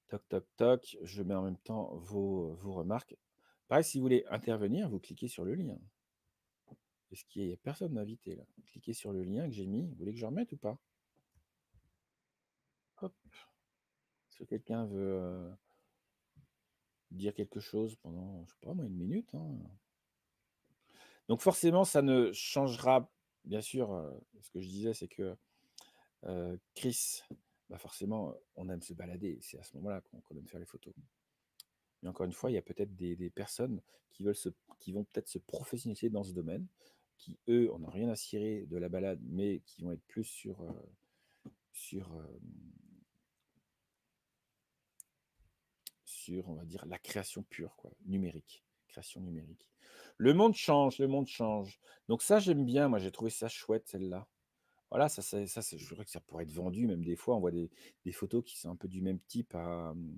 toc toc toc, je mets en même temps vos, vos remarques. Pareil, si vous voulez intervenir, vous cliquez sur le lien. Est-ce qu'il n'y a personne d'invité là Cliquez sur le lien que j'ai mis. Vous voulez que je remette ou pas Hop. Est-ce quelqu'un veut euh, dire quelque chose pendant, je ne sais pas, moi, une minute hein? Donc forcément, ça ne changera, bien sûr, euh, ce que je disais, c'est que euh, Chris, bah, forcément, on aime se balader. C'est à ce moment-là qu'on aime faire les photos. Mais encore une fois, il y a peut-être des, personnes qui, veulent se, qui vont peut-être se professionnaliser dans ce domaine, qui, eux, on n'a rien à cirer de la balade, mais qui vont être plus sur, euh, sur, euh, sur, on va dire, la création pure, quoi, numérique création numérique. Le monde change, le monde change. Donc ça, j'aime bien. Moi, j'ai trouvé ça chouette, celle-là. Voilà, ça, ça, je voudrais que ça pourrait être vendu. Même des fois, on voit des, des, photos qui sont un peu du même type à, hum,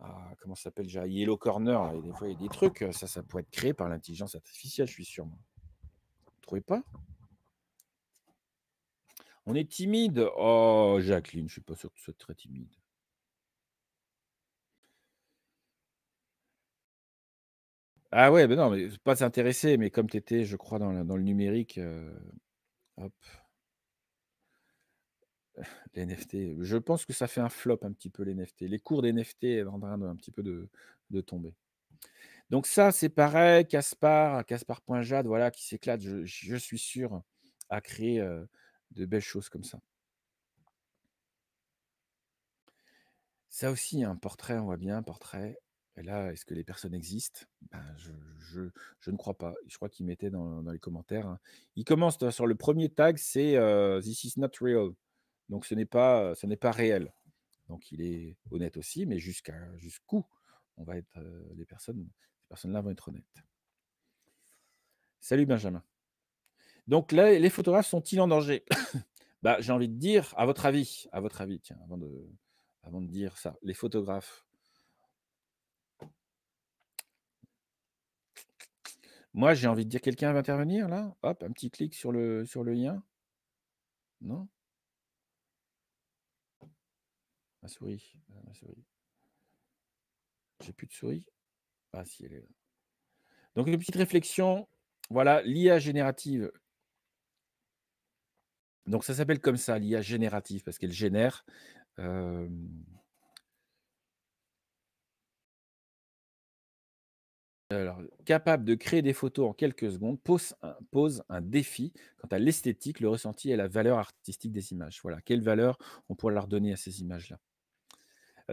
ah, comment ça s'appelle déjà Yellow Corner. Et des fois, il y a des trucs. Ça, ça pourrait être créé par l'intelligence artificielle, je suis sûr. Vous ne trouvez pas On est timide. Oh, Jacqueline, je ne suis pas sûr que tu sois très timide. Ah ouais, ben non, mais pas intéressé, mais comme tu étais, je crois, dans, le numérique, euh, hop, les NFT, je pense que ça fait un flop un petit peu les NFT. Les cours des NFT en train de, un petit peu de, tomber. Donc ça, c'est pareil, Caspar, Caspar.jade, voilà, qui s'éclate, je, suis sûr, à créer euh, de belles choses comme ça. Ça aussi, un hein, portrait, on voit bien, un portrait. Et là, est-ce que les personnes existent ben, je, ne crois pas. Je crois qu'il mettait dans, les commentaires. Hein. Il commence hein, sur le premier tag, c'est euh, This is not real. Donc ce n'est pas, ce n'est pas réel. Donc il est honnête aussi, mais jusqu'à jusqu'où on va être euh, les personnes, ces personnes-là vont être honnêtes. Salut Benjamin. Donc là, les photographes sont-ils en danger bah, j'ai envie de dire, à votre avis, à votre avis, tiens, avant de, avant de dire ça, les photographes. Moi, j'ai envie de dire, quelqu'un va intervenir là Hop, un petit clic sur le, sur le lien. Non Euh, souris. J'ai plus de souris. Ah, si, Donc une petite réflexion. Voilà, l'IA générative. Donc ça s'appelle comme ça, l'IA générative, parce qu'elle génère. Euh, alors, capable de créer des photos en quelques secondes, pose un, pose un défi quant à l'esthétique, le ressenti et la valeur artistique des images. Voilà, quelle valeur on pourrait leur donner à ces images-là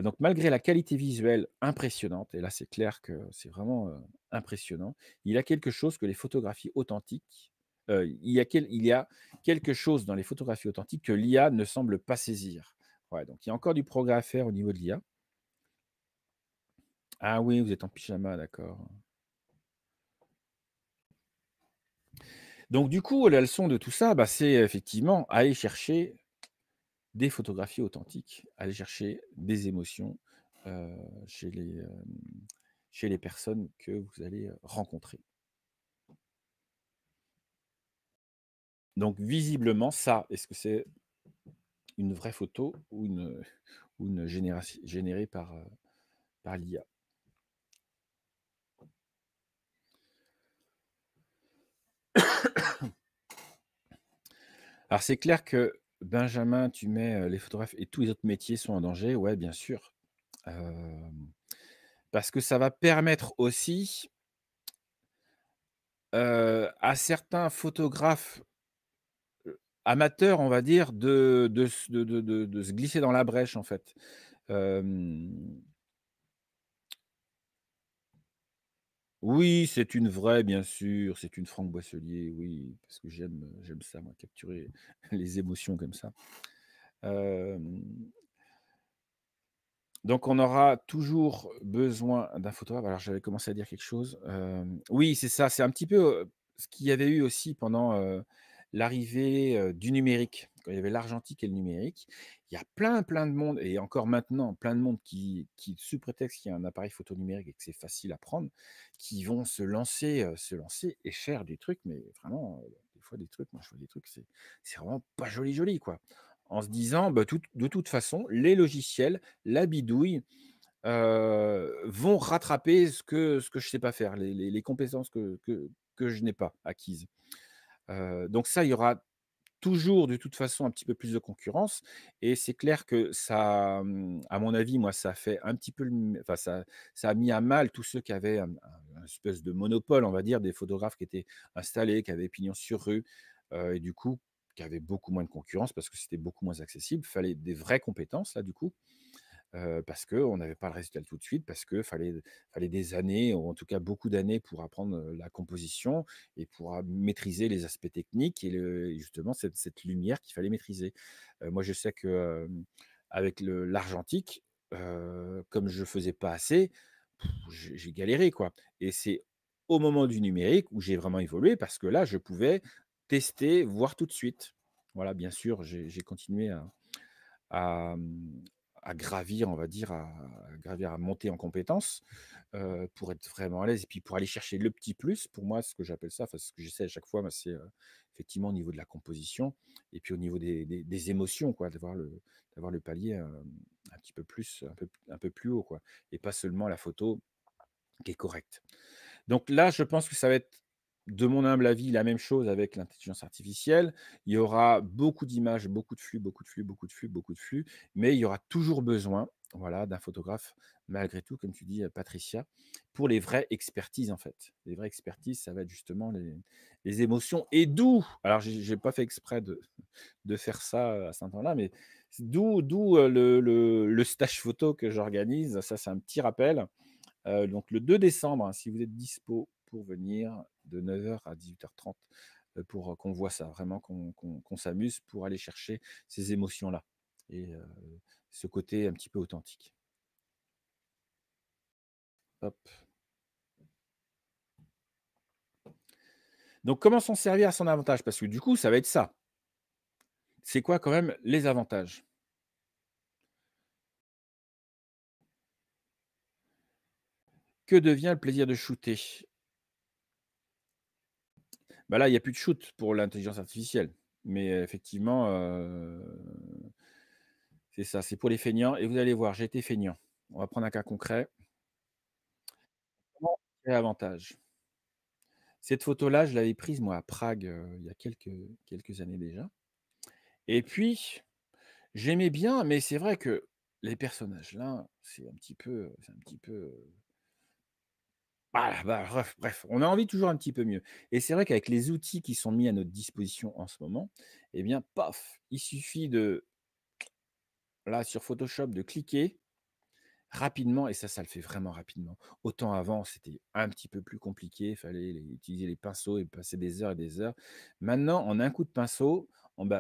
donc malgré la qualité visuelle impressionnante, et là c'est clair que c'est vraiment impressionnant, il y a quelque chose que les photographies authentiques, il, y a quelque chose dans les photographies authentiques que l'IA ne semble pas saisir. donc il y a encore du progrès à faire au niveau de l'IA. Ah oui, vous êtes en pyjama, d'accord. Donc du coup, la leçon de tout ça, bah, c'est effectivement aller chercher des photographies authentiques, aller chercher des émotions euh, chez, les, euh, chez les personnes que vous allez euh, rencontrer. Donc visiblement, ça, est-ce que c'est une vraie photo ou une, générée par, par l'IA Alors c'est clair que Benjamin, tu mets les photographes et tous les autres métiers sont en danger. Ouais, bien sûr. parce que ça va permettre aussi à certains photographes amateurs, on va dire, de, se glisser dans la brèche, en fait. Oui, c'est une vraie, bien sûr. C'est une Franck Boisselier, oui, parce que j'aime, euh, j'aime ça, moi, capturer les émotions comme ça. Donc, on aura toujours besoin d'un photographe. Alors, j'avais commencé à dire quelque chose. Oui, c'est ça. C'est un petit peu ce qu'il y avait eu aussi pendant l'arrivée du numérique, quand il y avait l'argentique et le numérique, il y a plein, plein de monde, et encore maintenant, plein de monde qui, qui sous prétexte qu'il y a un appareil photo numérique et que c'est facile à prendre, qui vont se lancer, se lancer et faire des trucs, mais vraiment, des fois, des trucs, moi je vois des trucs, c'est, vraiment pas joli, joli, quoi. En se disant, bah, de toute façon, les logiciels, la bidouille, vont rattraper ce que, ce que je ne sais pas faire, les, compétences que, que, je n'ai pas acquises donc ça, il y aura toujours de toute façon un petit peu plus de concurrence. Et c'est clair que ça, mmh, à mon avis, moi, ça a fait un petit peu, enfin, ça, ça, a mis à mal tous ceux qui avaient un, espèce de monopole, on va dire, des photographes qui étaient installés, qui avaient pignon sur rue, et du coup, qui avaient beaucoup moins de concurrence parce que c'était beaucoup moins accessible. il Fallait des vraies compétences là, du coup parce qu'on n'avait pas le résultat tout de suite, parce qu'il fallait, fallait des années, ou en tout cas beaucoup d'années pour apprendre la composition et pour maîtriser les aspects techniques et le, justement cette, lumière qu'il fallait maîtriser. moi, je sais que avec l'argentique, comme je faisais pas assez, j'ai galéré quoi. Et c'est au moment du numérique où j'ai vraiment évolué parce que là, je pouvais tester, voir tout de suite. Voilà, bien sûr, j'ai continué à, à, gravir, on va dire, à, gravir, à monter en compétence euh, pour être vraiment à l'aise et puis pour aller chercher le petit plus. Pour moi, ce que j'appelle ça, enfin, ce que j'essaie à chaque fois, c'est euh, effectivement au niveau de la composition et puis au niveau des, émotions, quoi, d'avoir le, d'avoir le palier euh, un petit peu plus, un peu, un peu plus haut, quoi, et pas seulement la photo qui est correcte. Donc là, je pense que ça va être de mon humble avis, la même chose avec l'intelligence artificielle. Il y aura beaucoup d'images, beaucoup de flux, beaucoup de flux, beaucoup de flux, beaucoup de flux, mais il y aura toujours besoin voilà, d'un photographe, malgré tout, comme tu dis, euh, Patricia, pour les vraies expertises, en fait. Les vraies expertises, ça va être justement les, émotions. Et d'où, alors je n'ai pas fait exprès de, de faire ça euh, à ce temps là mais d'où, d'où euh, le, le, stage photo que j'organise, ça c'est un petit rappel. donc le 2 décembre, hein, si vous êtes dispo venir de 9h à 18h30 euh, pour euh, qu'on voit ça, vraiment qu'on s'amuse pour aller chercher ces émotions-là et euh, ce côté un petit peu authentique. Donc comment s'en servir à son avantage Parce que du coup, ça va être ça. C'est quoi quand même les avantages Que devient le plaisir de shooter bah, là, il n'y a plus de shoot pour l'intelligence artificielle. Mais effectivement, c'est ça, c'est pour les feignants. Et vous allez voir, j'étais feignant. On va prendre un cas concret. avantage Cette photo-là, je l'avais prise, moi, à Prague, il y a quelques, quelques années déjà. Et puis, j'aimais bien, mais c'est vrai que les personnages là, c'est un petit peu, c'est un petit peu ah bah, bref, on a envie toujours un petit peu mieux. Et c'est vrai qu'avec les outils qui sont mis à notre disposition en ce moment, eh bien, paf, il suffit de, là, sur Photoshop, de cliquer rapidement, et ça, ça le fait vraiment rapidement. Autant avant, c'était un petit peu plus compliqué, il fallait utiliser les pinceaux et passer des heures et des heures. Maintenant, en un coup de pinceau,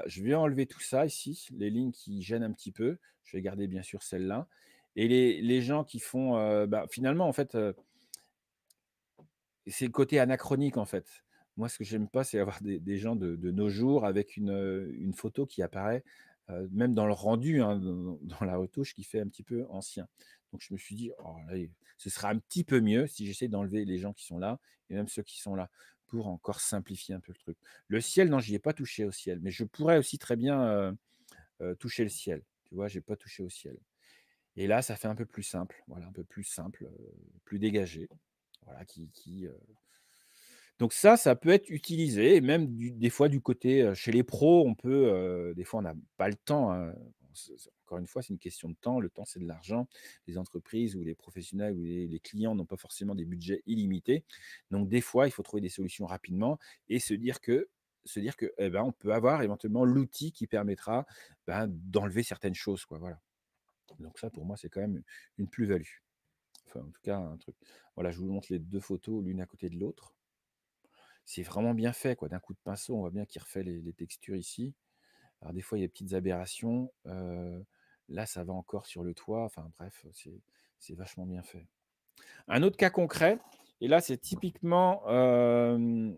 je vais enlever tout ça ici, les lignes qui gênent un petit peu. Je vais garder, bien sûr, celle là Et les, gens qui font, euh, bah, finalement, en fait... Euh, c'est le côté anachronique en fait. Moi, ce que j'aime pas, c'est avoir des, gens de, nos jours avec une, photo qui apparaît, même dans le rendu, hein, dans, la retouche, qui fait un petit peu ancien. Donc, je me suis dit, oh, là, ce sera un petit peu mieux si j'essaie d'enlever les gens qui sont là et même ceux qui sont là pour encore simplifier un peu le truc. Le ciel, non, j'y ai pas touché au ciel, mais je pourrais aussi très bien toucher le ciel. Tu vois, j'ai pas touché au ciel. Et là, ça fait un peu plus simple, voilà, un peu plus simple, plus dégagé qui, euh, donc ça, ça peut être utilisé, même des fois du côté euh, chez les pros, on peut, euh, des fois on n'a pas le temps. Hein. Encore une fois, c'est une question de temps. Le temps, c'est de l'argent. Les entreprises ou les professionnels ou les, clients n'ont pas forcément des budgets illimités. Donc des fois, il faut trouver des solutions rapidement et se dire que se dire que eh ben, on peut avoir éventuellement l'outil qui permettra ben, d'enlever certaines choses. Quoi, voilà. Donc ça, pour moi, c'est quand même une plus-value. Enfin, en tout cas, un truc. Voilà, je vous montre les deux photos l'une à côté de l'autre. C'est vraiment bien fait, quoi. D'un coup de pinceau, on voit bien qu'il refait les, textures ici. Alors, des fois, il y a des petites aberrations. Euh, là, ça va encore sur le toit. Enfin, bref, c'est vachement bien fait. Un autre cas concret, et là, c'est typiquement. Euh,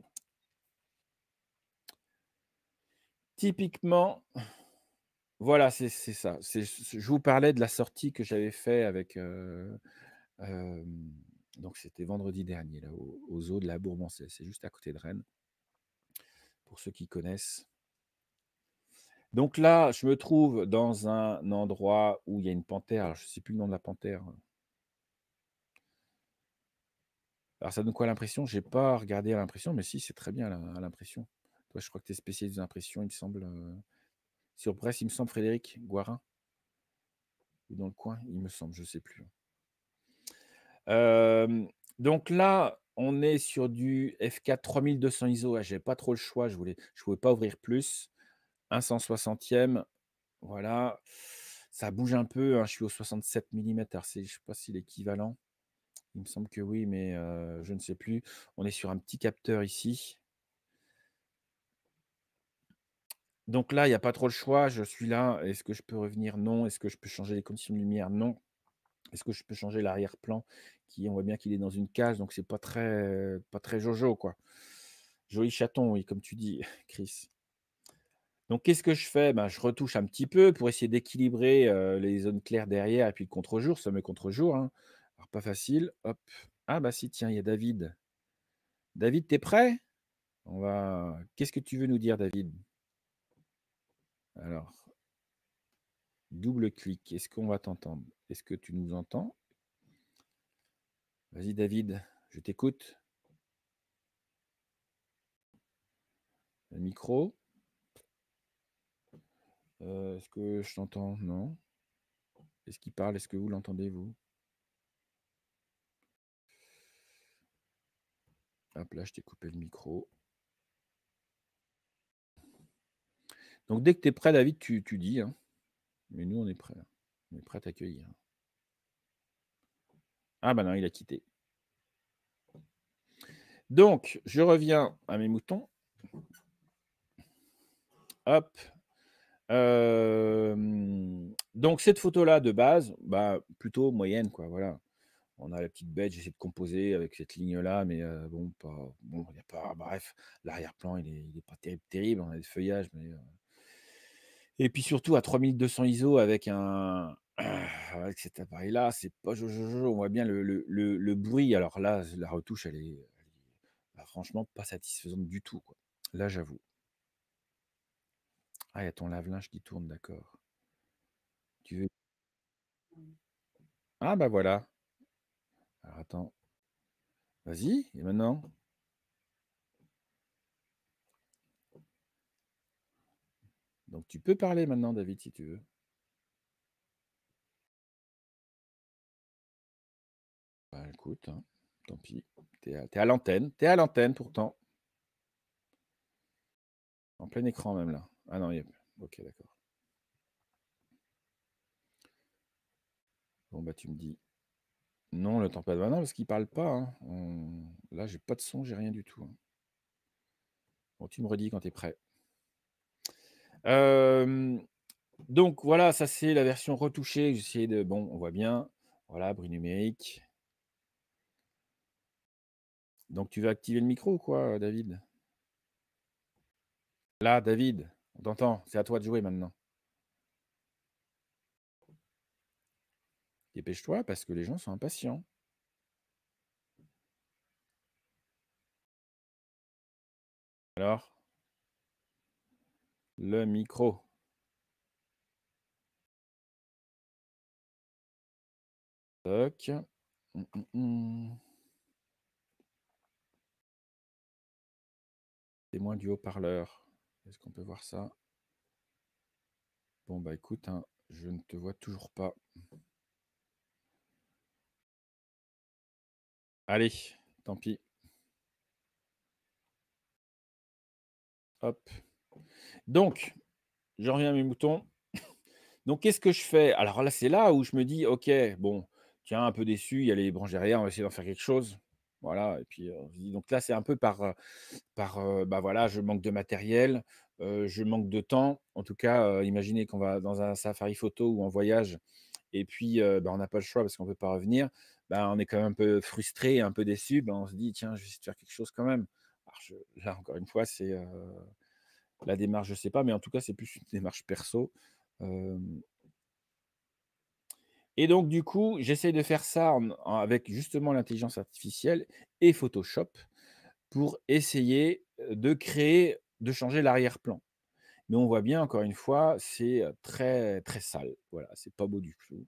typiquement. Voilà, c'est ça. Je vous parlais de la sortie que j'avais fait avec, euh, donc c'était vendredi dernier, là, au, eaux zoo de la Bourbancelle. C'est juste à côté de Rennes. Pour ceux qui connaissent. Donc là, je me trouve dans un endroit où il y a une panthère. Alors, je ne sais plus le nom de la panthère. Hein. Alors ça donne quoi l'impression J'ai pas regardé à l'impression, mais si, c'est très bien à l'impression. Toi, je crois que tu es spécialiste des impressions, il me semble. Euh, sur Brest, il me semble, Frédéric Guarin. Ou dans le coin, il me semble, je ne sais plus. Hein donc là, on est sur du F4 3200 ISO. Ah, je n'ai pas trop le choix. Je ne je pouvais pas ouvrir plus. 160e. Voilà. Ça bouge un peu. Hein, je suis au 67 mm. Je ne sais pas si l'équivalent. Il me semble que oui, mais je ne sais plus. On est sur un petit capteur ici. Donc là, il n'y a pas trop le choix. Je suis là. Est-ce que je peux revenir Non. Est-ce que je peux changer les conditions de lumière Non. Est-ce que je peux changer l'arrière-plan on voit bien qu'il est dans une case, donc c'est pas très, pas très jojo, quoi. Joli chaton, oui, comme tu dis, Chris. Donc qu'est-ce que je fais ben, Je retouche un petit peu pour essayer d'équilibrer euh, les zones claires derrière et puis le contre-jour, met contre-jour. Hein. Alors pas facile. Hop. Ah bah si, tiens, il y a David. David, t'es prêt On va. Qu'est-ce que tu veux nous dire, David Alors, double clic. Est-ce qu'on va t'entendre Est-ce que tu nous entends Vas-y David, je t'écoute. Le micro. Euh, est-ce que je t'entends Non. Est-ce qu'il parle Est-ce que vous l'entendez, vous Hop là, je t'ai coupé le micro. Donc dès que tu es prêt, David, tu, dis. Hein. Mais nous, on est prêts. Hein. On est prêts à t'accueillir. Ah ben non, il a quitté. Donc, je reviens à mes moutons. Hop. Euh, donc cette photo-là de base, bah, plutôt moyenne, quoi. Voilà. On a la petite bête, j'essaie de composer avec cette ligne-là, mais euh, bon, pas. Bon, il a pas. Bref, l'arrière-plan, il est pas terrible, terrible, On a des feuillages, mais. Euh. Et puis surtout à 3200 ISO avec un, ah, avec cet appareil-là, c'est pas On voit bien le, bruit. Alors là, la retouche, elle est, franchement pas satisfaisante du tout. Là, j'avoue. Ah, il y a ton lave-linge qui tourne, d'accord. Tu veux. Ah, bah voilà. Alors attends. Vas-y, et maintenant Donc tu peux parler maintenant, David, si tu veux. Bah, écoute, hein, tant pis. T'es à, à l'antenne. T'es à l'antenne pourtant. En plein écran même là. Ah non, il y a... Ok, d'accord. Bon bah tu me dis. Non, le temps pas de maintenant bah, parce qu'il parle pas. Hein. Là, j'ai pas de son, j'ai rien du tout. Hein. Bon, tu me redis quand tu es prêt. Euh, donc voilà, ça c'est la version retouchée. J'essayais de. Bon, on voit bien. Voilà, bruit numérique. Donc tu vas activer le micro, ou quoi, euh, David Là, David, on t'entend. C'est à toi de jouer maintenant. Dépêche-toi parce que les gens sont impatients. Alors Le micro. Hum, hum, hum. Témoin du haut-parleur. Est-ce qu'on peut voir ça Bon, bah écoute, hein, je ne te vois toujours pas. Allez, tant pis. Hop. Donc, je reviens à mes moutons. Donc, qu'est-ce que je fais Alors là, c'est là où je me dis, OK, bon, tiens, un peu déçu, il y a les branches derrière, on va essayer d'en faire quelque chose. Voilà, et puis on se dit, donc là, c'est un peu par, par bah voilà, je manque de matériel, je manque de temps. En tout cas, imaginez qu'on va dans un safari photo ou en voyage, et puis bah, on n'a pas le choix parce qu'on ne peut pas revenir. Bah, on est quand même un peu frustré, un peu déçu. Bah, on se dit, tiens, je vais essayer de faire quelque chose quand même. Alors je, là, encore une fois, c'est la démarche, je ne sais pas, mais en tout cas, c'est plus une démarche perso. Et donc, du coup, j'essaye de faire ça avec justement l'intelligence artificielle et Photoshop pour essayer de créer, de changer l'arrière-plan. Mais on voit bien, encore une fois, c'est très, très sale. Voilà, c'est pas beau du tout.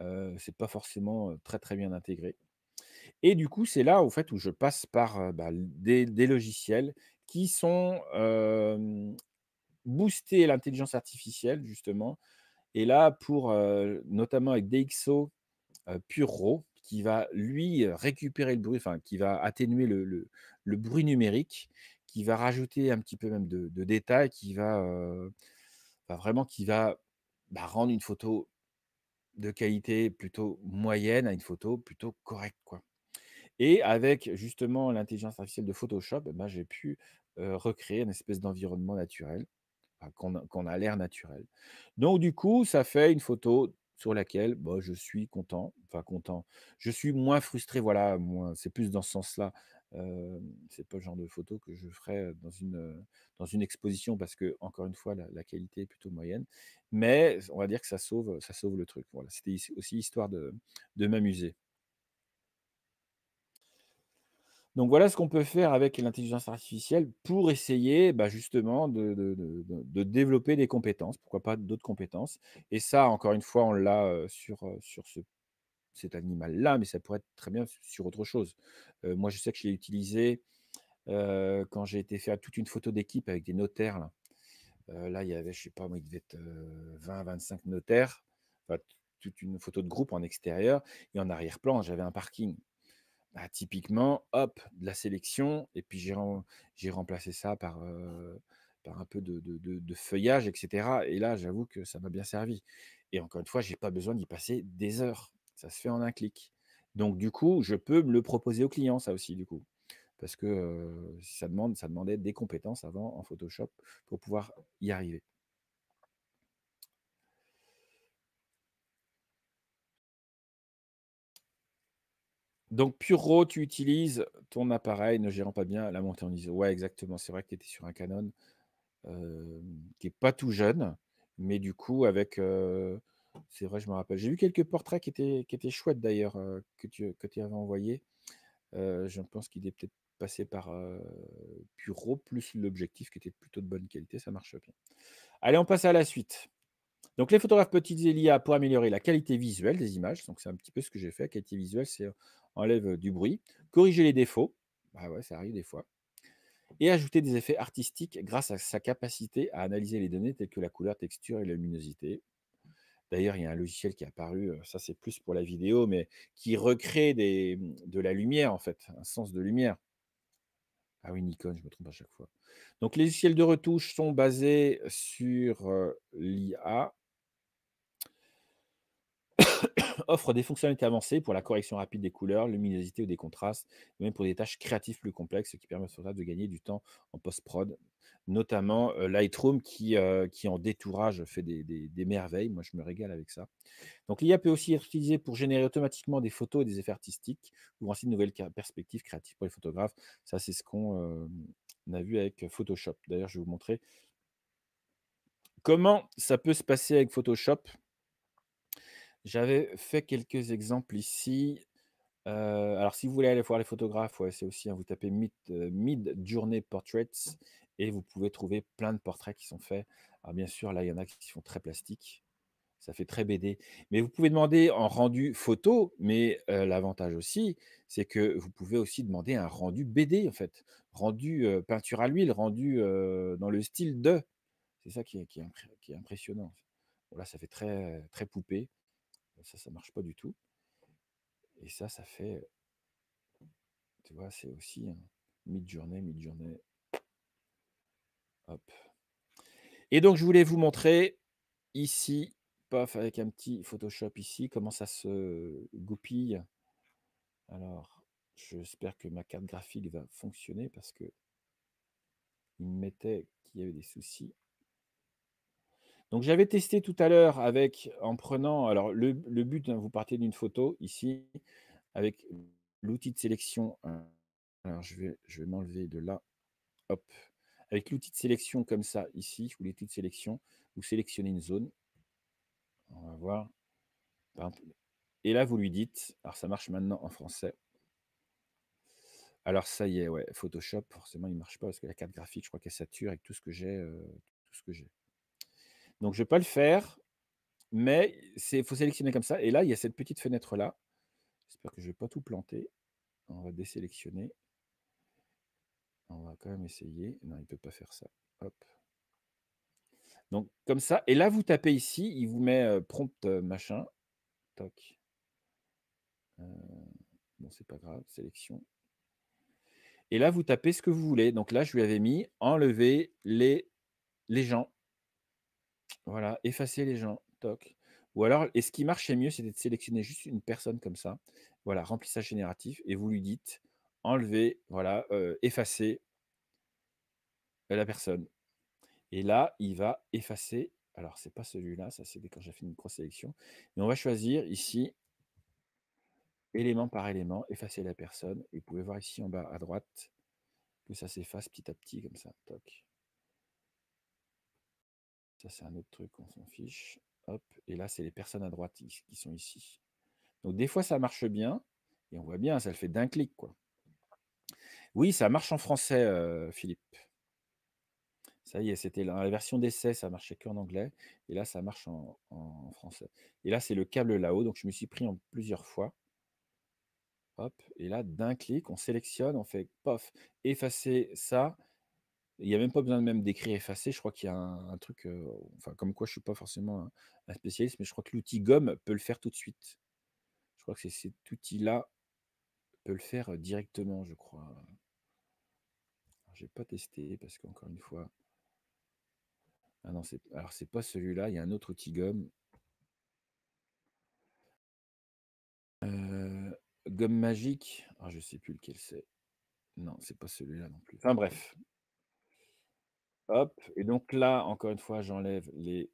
Euh, c'est pas forcément très, très bien intégré. Et du coup, c'est là, au fait, où je passe par bah, des, logiciels qui sont boostés l'intelligence artificielle, justement, et là, pour notamment avec DxO Pure Raw, qui va lui récupérer le bruit, enfin qui va atténuer le, bruit numérique, qui va rajouter un petit peu même de, détails, qui va vraiment qui va bah, rendre une photo de qualité plutôt moyenne à une photo plutôt correcte. Quoi. Et avec justement l'intelligence artificielle de Photoshop, bah, j'ai pu recréer une espèce d'environnement naturel qu'on a, l'air naturel. Donc du coup, ça fait une photo sur laquelle bah, je suis content, enfin content, je suis moins frustré, voilà, moins, c'est plus dans ce sens-là. Euh, c'est pas le genre de photo que je ferais dans une, euh, dans une exposition parce que, encore une fois, la, qualité est plutôt moyenne. Mais on va dire que ça sauve, ça sauve le truc. Voilà, c'était aussi histoire de, de m'amuser. Donc voilà ce qu'on peut faire avec l'intelligence artificielle pour essayer bah, justement de, développer des compétences, pourquoi pas d'autres compétences. Et ça, encore une fois, on l'a euh, sur, euh, sur cet animal-là, mais ça pourrait être très bien sur autre chose. Euh, moi, je sais que je l'ai utilisé quand j'ai été faire toute une photo d'équipe avec des notaires. Là. il y avait, je ne sais pas, moi, il devait être 20, 25 notaires. toute une photo de groupe en extérieur. Et en arrière-plan, j'avais un parking. Bah, typiquement, hop, de la sélection, et puis j'ai, remplacé ça par, par un peu de, feuillage, etc. Et là, j'avoue que ça m'a bien servi. Et encore une fois, je n'ai pas besoin d'y passer des heures. Ça se fait en un clic. Donc, du coup, je peux me le proposer au client, ça aussi, du coup. Parce que ça, demande, ça demandait des compétences avant en Photoshop pour pouvoir y arriver. Donc, Puro, tu utilises ton appareil ne gérant pas bien la montée en ISO. Ouais, exactement. C'est vrai que tu étais sur un Canon qui n'est pas tout jeune, mais du coup, avec. c'est vrai, je me rappelle. J'ai vu quelques portraits qui étaient, qui étaient chouettes d'ailleurs, que tu avais envoyés. je pense qu'il est peut-être passé par Puro, plus l'objectif qui était plutôt de bonne qualité. Ça marche bien. Allez, on passe à la suite. Donc, les photographes petites et l'IA pour améliorer la qualité visuelle des images. Donc, c'est un petit peu ce que j'ai fait. qualité visuelle, c'est enlève du bruit, corriger les défauts, bah ça arrive des fois, et ajouter des effets artistiques grâce à sa capacité à analyser les données telles que la couleur, texture et la luminosité. D'ailleurs, il y a un logiciel qui est apparu, ça c'est plus pour la vidéo, mais qui recrée mmh, de la lumière en fait, un sens de lumière. Ah oui, Nikon, je me trompe à chaque fois. Donc les logiciels de retouche sont basés sur l'IA, offre des fonctionnalités avancées pour la correction rapide des couleurs, luminosité ou des contrastes, même pour des tâches créatives plus complexes, ce qui permet de gagner du temps en post-prod, notamment euh, Lightroom qui, euh, qui en détourage fait des, merveilles. Moi, je me régale avec ça. Donc, l'IA peut aussi être utilisée pour générer automatiquement des photos et des effets artistiques, ou ainsi de nouvelles perspectives créatives pour les photographes. Ça, c'est ce qu'on euh, a vu avec Photoshop. D'ailleurs, je vais vous montrer comment ça peut se passer avec Photoshop. J'avais fait quelques exemples ici. alors, si vous voulez aller voir les photographes, ouais, c'est aussi, hein, vous tapez mid, mid, Journey Portraits et vous pouvez trouver plein de portraits qui sont faits. Alors, bien sûr, là, il y en a qui sont très plastiques. Ça fait très BD. Mais vous pouvez demander en rendu photo, mais l'avantage aussi, c'est que vous pouvez aussi demander un rendu BD, en fait. Rendu peinture à l'huile, rendu dans le style de. C'est ça qui est, qui est, impressionnant. là, ça fait très, très poupée ça, ça marche pas du tout. Et ça, ça fait, tu vois, c'est aussi hein, mid-journée, mid-journée. Et donc, je voulais vous montrer ici, paf, avec un petit Photoshop ici, comment ça se goupille. Alors, j'espère que ma carte graphique va fonctionner parce que il me mettait qu'il y avait des soucis. Donc j'avais testé tout à l'heure avec en prenant alors le, but, hein, vous partez d'une photo ici avec l'outil de sélection. Hein. Alors je vais, je vais m'enlever de là. Hop. Avec l'outil de sélection comme ça ici, ou l'outil de sélection, vous sélectionnez une zone. On va voir. Et là, vous lui dites, alors ça marche maintenant en français. Alors ça y est, ouais, Photoshop, forcément, il ne marche pas parce que la carte graphique, je crois qu'elle sature avec tout ce que j'ai. Euh, tout ce que j'ai. Donc, je ne vais pas le faire, mais il faut sélectionner comme ça. Et là, il y a cette petite fenêtre-là. J'espère que je ne vais pas tout planter. On va désélectionner. On va quand même essayer. Non, il ne peut pas faire ça. Hop. Donc, comme ça. Et là, vous tapez ici. Il vous met euh, prompt euh, machin. Toc. Euh, bon, c'est pas grave. Sélection. Et là, vous tapez ce que vous voulez. Donc là, je lui avais mis enlever les, les gens. Voilà, effacer les gens, toc. Ou alors, et ce qui marchait mieux, c'était de sélectionner juste une personne comme ça. Voilà, remplissage génératif, et vous lui dites enlever, voilà, euh, effacer euh, la personne. Et là, il va effacer. Alors, ce n'est pas celui-là, ça c'est quand j'ai fait une grosse sélection Mais on va choisir ici, élément par élément, effacer la personne. Et vous pouvez voir ici en bas à droite que ça s'efface petit à petit comme ça. Toc. Ça, c'est un autre truc, on s'en fiche. Hop, et là, c'est les personnes à droite qui sont ici. Donc, des fois, ça marche bien, et on voit bien, ça le fait d'un clic, quoi. Oui, ça marche en français, euh, Philippe. Ça y est, c'était la version d'essai, ça marchait qu'en anglais. Et là, ça marche en, en français. Et là, c'est le câble là-haut. Donc, je me suis pris en plusieurs fois. Hop. Et là, d'un clic, on sélectionne, on fait pof, effacer ça, il n'y a même pas besoin de même d'écrire effacer. Je crois qu'il y a un, truc, enfin, comme quoi je ne suis pas forcément un, spécialiste, mais je crois que l'outil gomme peut le faire tout de suite. Je crois que c'est cet outil-là peut le faire directement, je crois. Je n'ai pas testé parce qu'encore une fois. Ah non, alors c'est pas celui-là, il y a un autre outil gomme. gomme magique. alors ah, je sais plus lequel c'est. Non, c'est pas celui-là non plus. Enfin bref, et donc là, encore une fois, j'enlève les,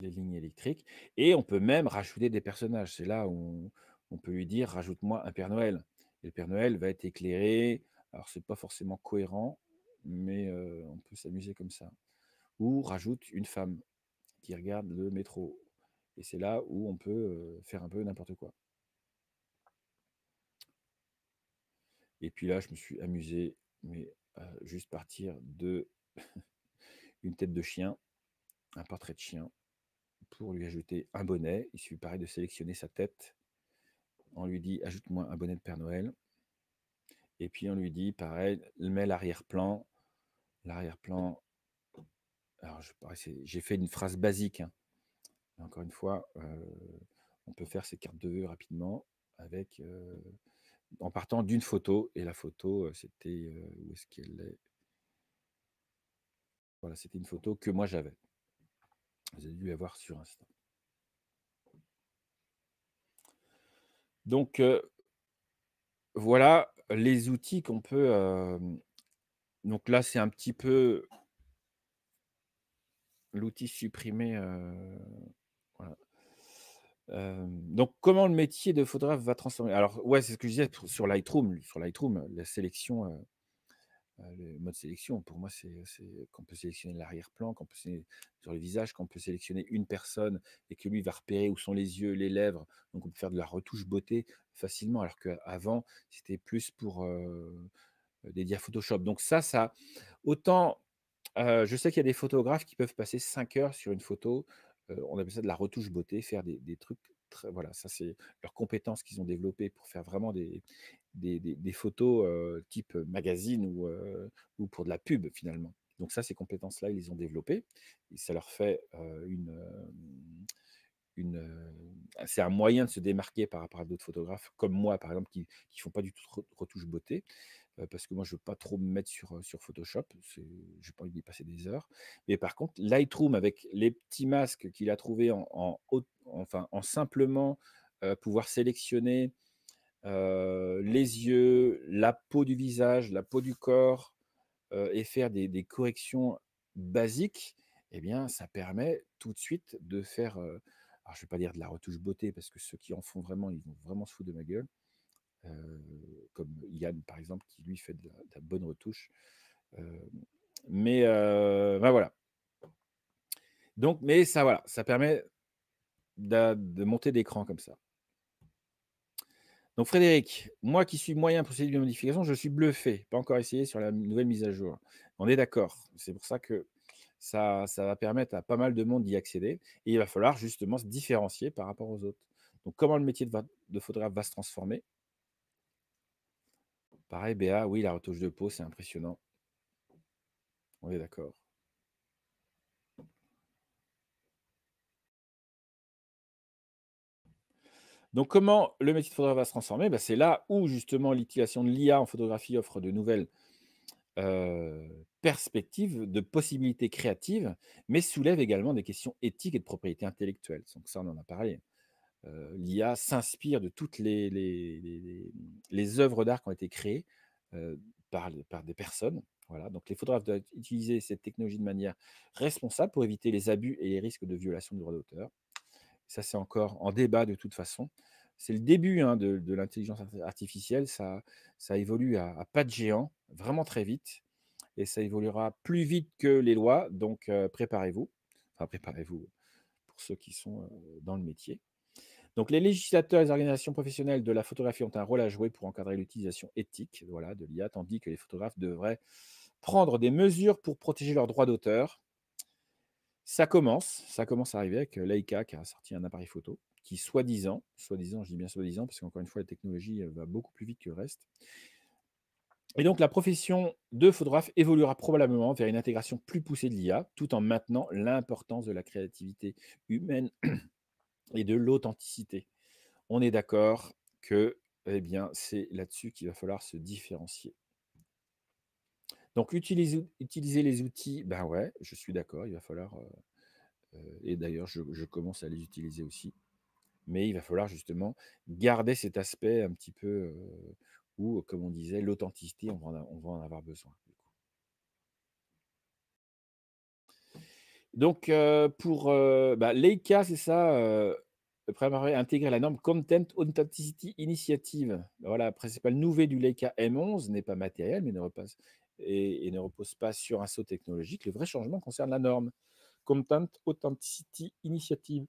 lignes électriques. Et on peut même rajouter des personnages. C'est là où on, peut lui dire rajoute-moi un Père Noël. Et le Père Noël va être éclairé. Alors, ce n'est pas forcément cohérent, mais euh, on peut s'amuser comme ça. Ou rajoute une femme qui regarde le métro. Et c'est là où on peut euh, faire un peu n'importe quoi. Et puis là, je me suis amusé, mais juste partir de une tête de chien, un portrait de chien, pour lui ajouter un bonnet. Il suffit pareil de sélectionner sa tête. On lui dit ajoute-moi un bonnet de Père Noël. Et puis on lui dit pareil, mets l'arrière-plan. L'arrière-plan. Alors j'ai fait une phrase basique. Hein. Encore une fois, euh, on peut faire ces cartes de vœux rapidement avec euh, en partant d'une photo. Et la photo, c'était où est-ce qu'elle est Voilà, c'était une photo que moi j'avais. J'ai dû la voir sur Insta. Donc voilà les outils qu'on peut. donc là, c'est un petit peu l'outil supprimé donc, comment le métier de photographe va transformer Alors, ouais, c'est ce que je disais sur Lightroom. Sur Lightroom, la sélection, le mode sélection, pour moi, c'est qu'on peut sélectionner l'arrière-plan, qu'on peut sur le visage, qu'on peut sélectionner une personne et que lui va repérer où sont les yeux, les lèvres. Donc, on peut faire de la retouche beauté facilement, alors qu'avant, c'était plus pour dédier à Photoshop. Donc, ça, ça, autant. je sais qu'il y a des photographes qui peuvent passer 5 heures sur une photo euh, on appelle ça de la retouche beauté, faire des, des trucs voilà, ça c'est leurs compétences qu'ils ont développées pour faire vraiment des, photos euh, type magazine euh, ou, pour de la pub finalement. Donc ça, ces compétences-là, ils les ont développées et ça leur fait une... c'est un moyen de se démarquer par rapport à d'autres photographes comme moi, par exemple, qui ne font pas du tout retouche beauté parce que moi, je ne veux pas trop me mettre sur, sur Photoshop. Je n'ai pas envie d'y passer des heures. Mais par contre, Lightroom, avec les petits masques qu'il a trouvé en, enfin, en simplement pouvoir sélectionner les yeux, la peau du visage, la peau du corps, et faire des, corrections basiques, eh bien, ça permet tout de suite de faire alors je ne vais pas dire de la retouche beauté parce que ceux qui en font vraiment, ils vont vraiment se foutre de ma gueule. Euh, comme Yann par exemple, qui lui fait de la, bonne retouche. Euh, mais euh, ben voilà. Donc, mais ça voilà, ça permet de, monter d'écran comme ça. Donc Frédéric, moi qui suis moyen procédé de modification, je suis bluffé. Pas encore essayé sur la nouvelle mise à jour. On est d'accord. C'est pour ça que ça, va permettre à pas mal de monde d'y accéder. Et il va falloir justement se différencier par rapport aux autres. Donc comment le métier de, de photographe va se transformer Pareil, Béa, oui, la retouche de peau, c'est impressionnant. On est d'accord. Donc, comment le métier de photographe va se transformer ben, C'est là où, justement, l'utilisation de l'IA en photographie offre de nouvelles euh, perspectives, de possibilités créatives, mais soulève également des questions éthiques et de propriété intellectuelle. Donc, ça, on en a parlé. Euh, l'IA s'inspire de toutes les, les, œuvres d'art qui ont été créées euh, par, des personnes. Voilà. Donc il photographes utiliser cette technologie de manière responsable pour éviter les abus et les risques de violation du droit d'auteur. Ça, c'est encore en débat de toute façon. C'est le début hein, de, l'intelligence artificielle. Ça, évolue à, pas de géant, vraiment très vite. Et ça évoluera plus vite que les lois. Donc euh, préparez-vous. Enfin, préparez-vous pour ceux qui sont dans le métier. Donc, les législateurs et les organisations professionnelles de la photographie ont un rôle à jouer pour encadrer l'utilisation éthique de l'IA, tandis que les photographes devraient prendre des mesures pour protéger leurs droits d'auteur. Ça commence, ça commence à arriver avec euh, Leica qui a sorti un appareil photo qui, soi-disant, soi-disant, je dis bien soi-disant, parce qu'encore une fois, la technologie euh, va beaucoup plus vite que le reste. Et donc, la profession de photographe évoluera probablement vers une intégration plus poussée de l'IA, tout en maintenant l'importance de la créativité humaine et de l'authenticité. On est d'accord que eh bien, c'est là-dessus qu'il va falloir se différencier. Donc utiliser, les outils, ben ouais, je suis d'accord, il va falloir, euh, euh, et d'ailleurs je, commence à les utiliser aussi, mais il va falloir justement garder cet aspect un petit peu euh, où, comme on disait, l'authenticité, on, va en avoir besoin. Donc, euh, pour euh, bah, l'EICA, c'est ça, euh, préparer à intégrer la norme Content Authenticity Initiative. Bah, voilà, la principale nouvelle du l'EICA M11 n'est pas matérielle, mais ne et, ne repose pas sur un saut technologique. Le vrai changement concerne la norme Content Authenticity Initiative.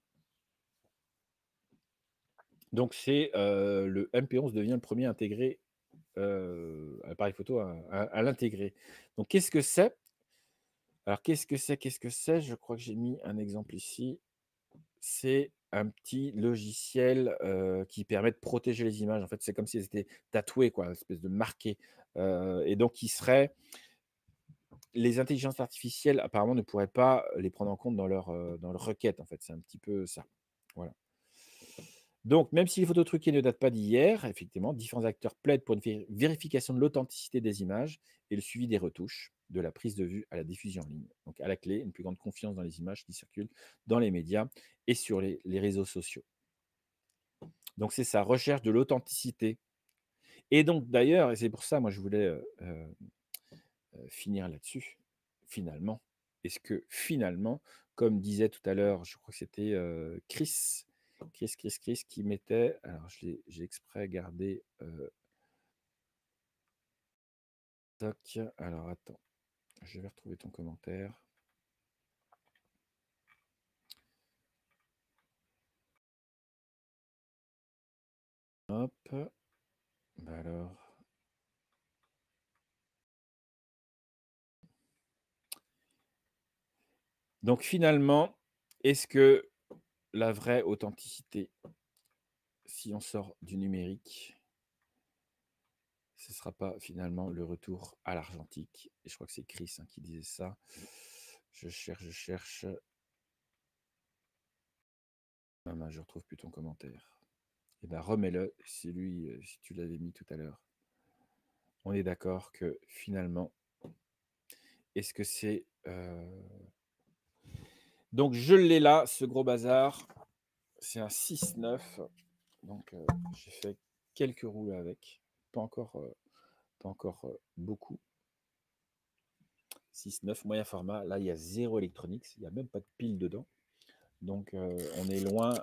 Donc, c'est euh, le MP11 devient le premier intégré, appareil photo à l'intégrer. Donc, qu'est-ce que c'est alors, qu'est-ce que c'est Qu'est-ce que c'est Je crois que j'ai mis un exemple ici. C'est un petit logiciel qui permet de protéger les images. En fait, c'est comme si elles étaient tatouées, quoi, une espèce de marqué. et donc, qui serait. Les intelligences artificielles, apparemment, ne pourraient pas les prendre en compte dans leur, leur requête. En fait, c'est un petit peu ça. Voilà. Donc, même si les photos truquées ne datent pas d'hier, effectivement, différents acteurs plaident pour une vérification de l'authenticité des images et le suivi des retouches de la prise de vue à la diffusion en ligne. Donc à la clé, une plus grande confiance dans les images qui circulent dans les médias et sur les, réseaux sociaux. Donc c'est ça, recherche de l'authenticité. Et donc d'ailleurs, et c'est pour ça, moi je voulais euh, euh, euh, finir là-dessus, finalement. Est-ce que finalement, comme disait tout à l'heure, je crois que c'était Chris, Chris, Chris, Chris, qui mettait, alors j'ai exprès gardé... alors attends. Je vais retrouver ton commentaire. Hop. Bah alors. Donc finalement, est-ce que la vraie authenticité, si on sort du numérique, ce ne sera pas finalement le retour à l'argentique. Et je crois que c'est Chris hein, qui disait ça. Mmh. Je cherche, je cherche. Ah Maman, je retrouve plus ton commentaire. Eh bien, remets-le, C'est lui, euh, si tu l'avais mis tout à l'heure. On est d'accord que finalement, est-ce que c'est. Euh, donc, je l'ai là, ce gros bazar. C'est un 6-9. Donc, euh, j'ai fait quelques roues avec pas encore, euh, pas encore euh, beaucoup. 9 moyen format. Là, il y a zéro électronique, il n'y a même pas de pile dedans. Donc, euh, on est loin.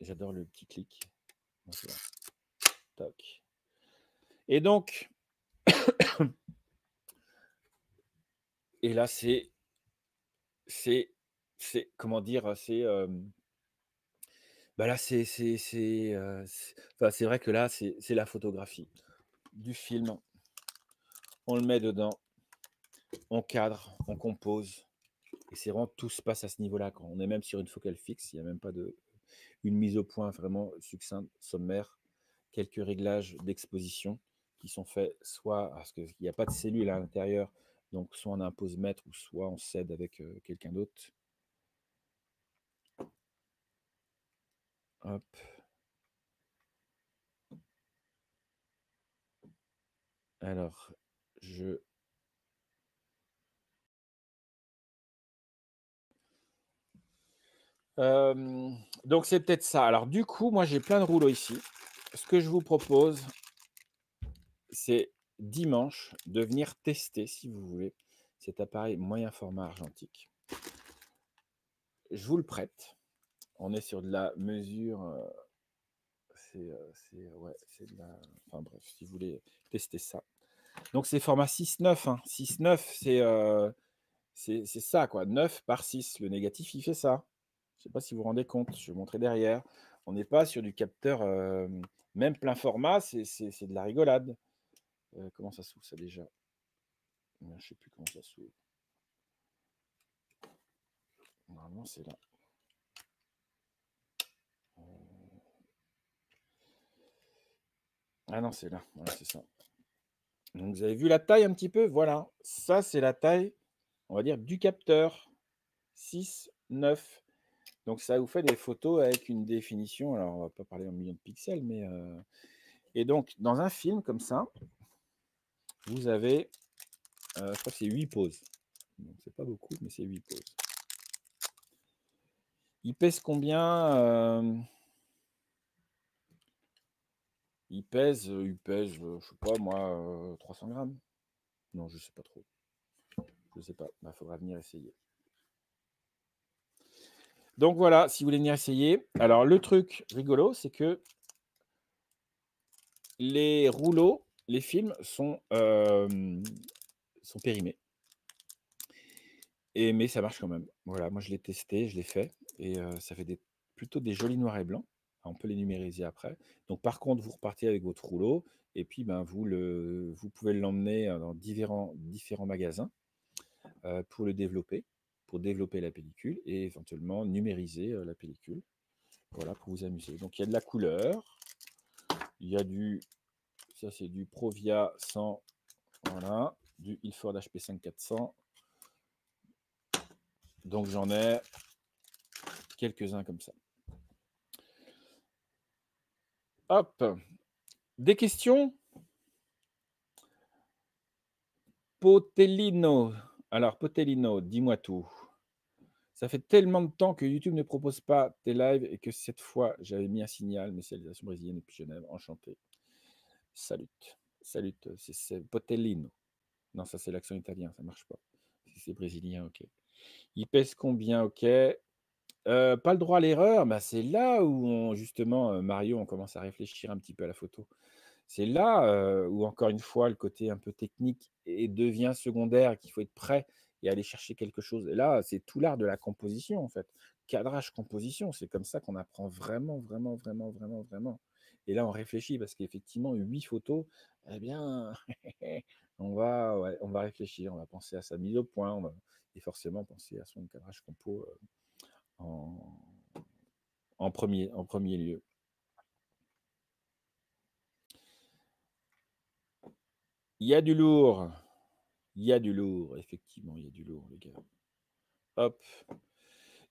J'adore le petit clic. Et donc, et là, c'est, c'est, c'est, comment dire, c'est, bah, là, c'est euh, c'est vrai que là, c'est la photographie du film. On le met dedans, on cadre, on compose. Et c'est vraiment tout se passe à ce niveau-là. Quand on est même sur une focale fixe, il n'y a même pas de une mise au point vraiment succincte, sommaire, quelques réglages d'exposition qui sont faits soit parce qu'il n'y a pas de cellule à l'intérieur, donc soit on impose maître ou soit on cède avec euh, quelqu'un d'autre. Alors, je... donc c'est peut-être ça. Alors du coup, moi j'ai plein de rouleaux ici. Ce que je vous propose, c'est dimanche de venir tester, si vous voulez, cet appareil moyen format argentique. Je vous le prête on est sur de la mesure. Euh, c'est euh, euh, ouais, de la. Enfin bref, si vous voulez tester ça. Donc c'est format 6-9. 6-9, hein. c'est ça, quoi. 9 par 6. Le négatif, il fait ça. Je ne sais pas si vous vous rendez compte. Je vais vous montrer derrière. On n'est pas sur du capteur, même plein format, c'est de la rigolade. comment ça s'ouvre ça déjà Je ne sais plus comment ça s'ouvre. Normalement, c'est là. Ah non, c'est là. c'est ça. Donc vous avez vu la taille un petit peu. Voilà. Ça, c'est la taille, on va dire, du capteur. 6, 9. Donc ça vous fait des photos avec une définition. Alors, on va pas parler en millions de pixels, mais. Euh, et donc, dans un film comme ça, vous avez. Euh, je crois que c'est 8 poses. Donc c'est pas beaucoup, mais c'est 8 poses. Il pèse combien euh, il pèse, il pèse, je sais pas moi, 300 grammes. Non, je sais pas trop. Je sais pas. Il bah, faudra venir essayer. Donc voilà, si vous voulez venir essayer. Alors le truc rigolo, c'est que les rouleaux, les films sont, sont périmés. Et, mais ça marche quand même. Voilà, moi je l'ai testé, je l'ai fait. Et ça fait des, plutôt des jolis noirs et blancs on peut les numériser après. Donc, par contre, vous repartez avec votre rouleau et puis ben, vous, le, vous pouvez l'emmener dans différents, différents magasins pour le développer, pour développer la pellicule et éventuellement numériser la pellicule. Voilà, pour vous amuser. Donc, il y a de la couleur, il y a du, ça c'est du Provia 100, voilà, du Ilford HP5400. Donc, j'en ai quelques-uns comme ça. Hop. Des questions Potellino. Alors, Potellino, dis-moi tout. Ça fait tellement de temps que YouTube ne propose pas tes lives et que cette fois, j'avais mis un signal, mais c'est Mécialisation brésilienne depuis Genève, enchanté. Salut. Salut, c'est Potellino. Non, ça c'est l'accent italien, ça marche pas. Si c'est brésilien, ok. Il pèse combien, ok pas le droit à l'erreur, bah, c'est là où justement, Mario, on commence à réfléchir un petit peu à la photo. C'est là, où encore une fois le côté un peu technique et devient secondaire, qu'il faut être prêt et aller chercher quelque chose. Et là, c'est tout l'art de la composition en fait. Cadrage, composition, c'est comme ça qu'on apprend vraiment, vraiment, vraiment, vraiment, vraiment. Et là, on réfléchit parce qu'effectivement huit photos, eh bien, on va on va réfléchir, on va penser à sa mise au point, on va et forcément penser à son cadrage compo, en, premier, en premier lieu. Il y a du lourd. Il y a du lourd, effectivement, il y a du lourd, les gars. Hop.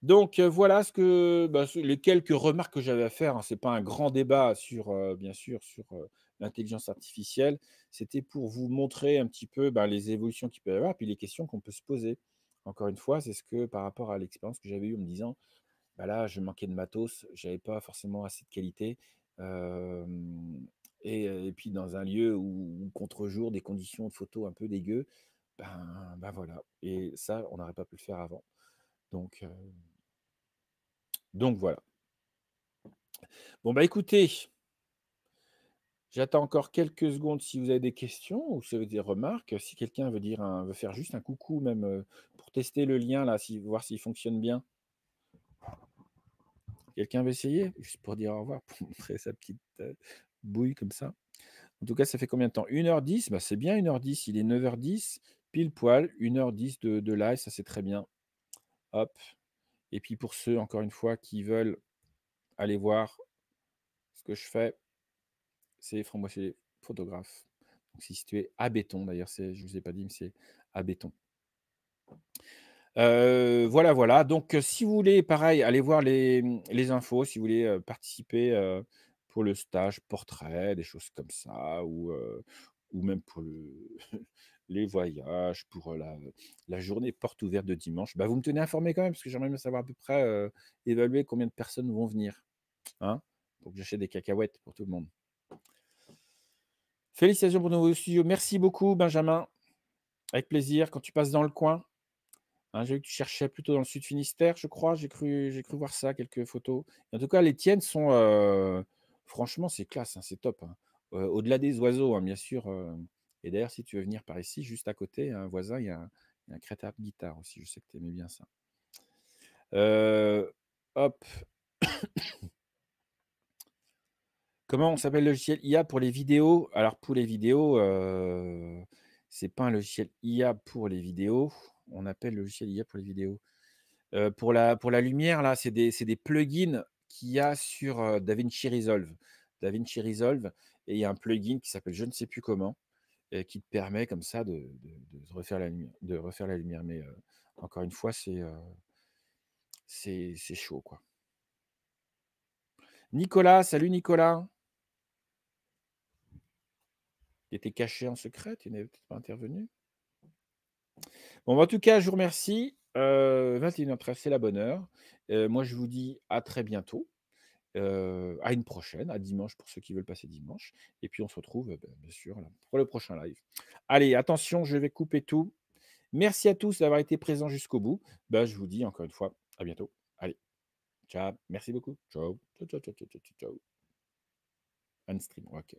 Donc euh, voilà ce que bah, les quelques remarques que j'avais à faire. Hein. ce n'est pas un grand débat sur, euh, bien sûr, sur euh, l'intelligence artificielle. C'était pour vous montrer un petit peu bah, les évolutions qu'il peut y avoir, puis les questions qu'on peut se poser. Encore une fois, c'est ce que par rapport à l'expérience que j'avais eue en me disant, bah là, je manquais de matos, j'avais pas forcément assez de qualité. et, puis dans un lieu où, contre-jour, des conditions de photo un peu dégueu, ben, ben voilà. Et ça, on n'aurait pas pu le faire avant. Donc, donc voilà. Bon bah écoutez, J'attends encore quelques secondes si vous avez des questions ou si vous avez des remarques. Si quelqu'un veut dire un, veut faire juste un coucou même euh, pour tester le lien là, voir s'il fonctionne bien. Quelqu'un veut essayer juste pour dire au revoir, pour montrer sa petite euh, bouille comme ça. En tout cas, ça fait combien de temps 1h10, bah, c'est bien 1h10, il est 9h10, pile poil, 1h10 de, de live, ça c'est très bien. Hop. Et puis pour ceux, encore une fois, qui veulent aller voir ce que je fais, c'est Framboisier Photographe. Donc, c'est situé à Béton. D'ailleurs, je ne vous ai pas dit, mais c'est à Béton. Euh, voilà, voilà. Donc, euh, si vous voulez, pareil, aller voir les, infos. Si vous voulez euh, participer pour le stage portrait, des choses comme ça, ou, ou même pour les voyages, pour la, journée porte ouverte de dimanche, bah, vous me tenez informé quand même, parce que j'aimerais bien savoir à peu près évaluer combien de personnes vont venir. Hein j'achète des cacahuètes pour tout le monde. Félicitations pour nos nouveau studio. Merci beaucoup, Benjamin. Avec plaisir. Quand tu passes dans le coin, hein, j'ai vu que tu cherchais plutôt dans le sud Finistère, je crois. J'ai cru, j'ai cru voir ça, quelques photos. en tout cas, les tiennes sont. Euh, franchement, c'est classe, hein, c'est top. Hein. Euh, au-delà des oiseaux, bien sûr. Euh. et d'ailleurs, si tu veux venir par ici, juste à côté, un voisin, il y a, un, il guitare aussi. Je sais que tu aimais bien ça. hop. Comment on s'appelle le logiciel IA pour les vidéos Alors pour les vidéos, ce euh, c'est pas un logiciel IA pour les vidéos. On appelle le logiciel IA pour les vidéos. Euh, pour, la, pour la lumière, là, c'est des, plugins qu'il y a sur euh, DaVinci Resolve. DaVinci Resolve, et il y a un plugin qui s'appelle je ne sais plus comment, et qui te permet comme ça de, refaire, la lumière, de refaire la lumière. Mais encore une fois, c'est c'est chaud, quoi. Nicolas, salut Nicolas. Il était caché en secret, il n'avait peut-être pas intervenu. Bon, bah, en tout cas, je vous remercie. 21h13, euh, c'est la bonne heure. Euh, moi, je vous dis à très bientôt. Euh, à une prochaine, à dimanche pour ceux qui veulent passer dimanche. Et puis, on se retrouve, bien sûr, pour le prochain live. Allez, attention, je vais couper tout. Merci à tous d'avoir été présents jusqu'au bout. Bah, je vous dis encore une fois, à bientôt. Allez, ciao. Merci beaucoup. Ciao. Ciao, ciao, ciao, ciao, ciao. Un stream, ok.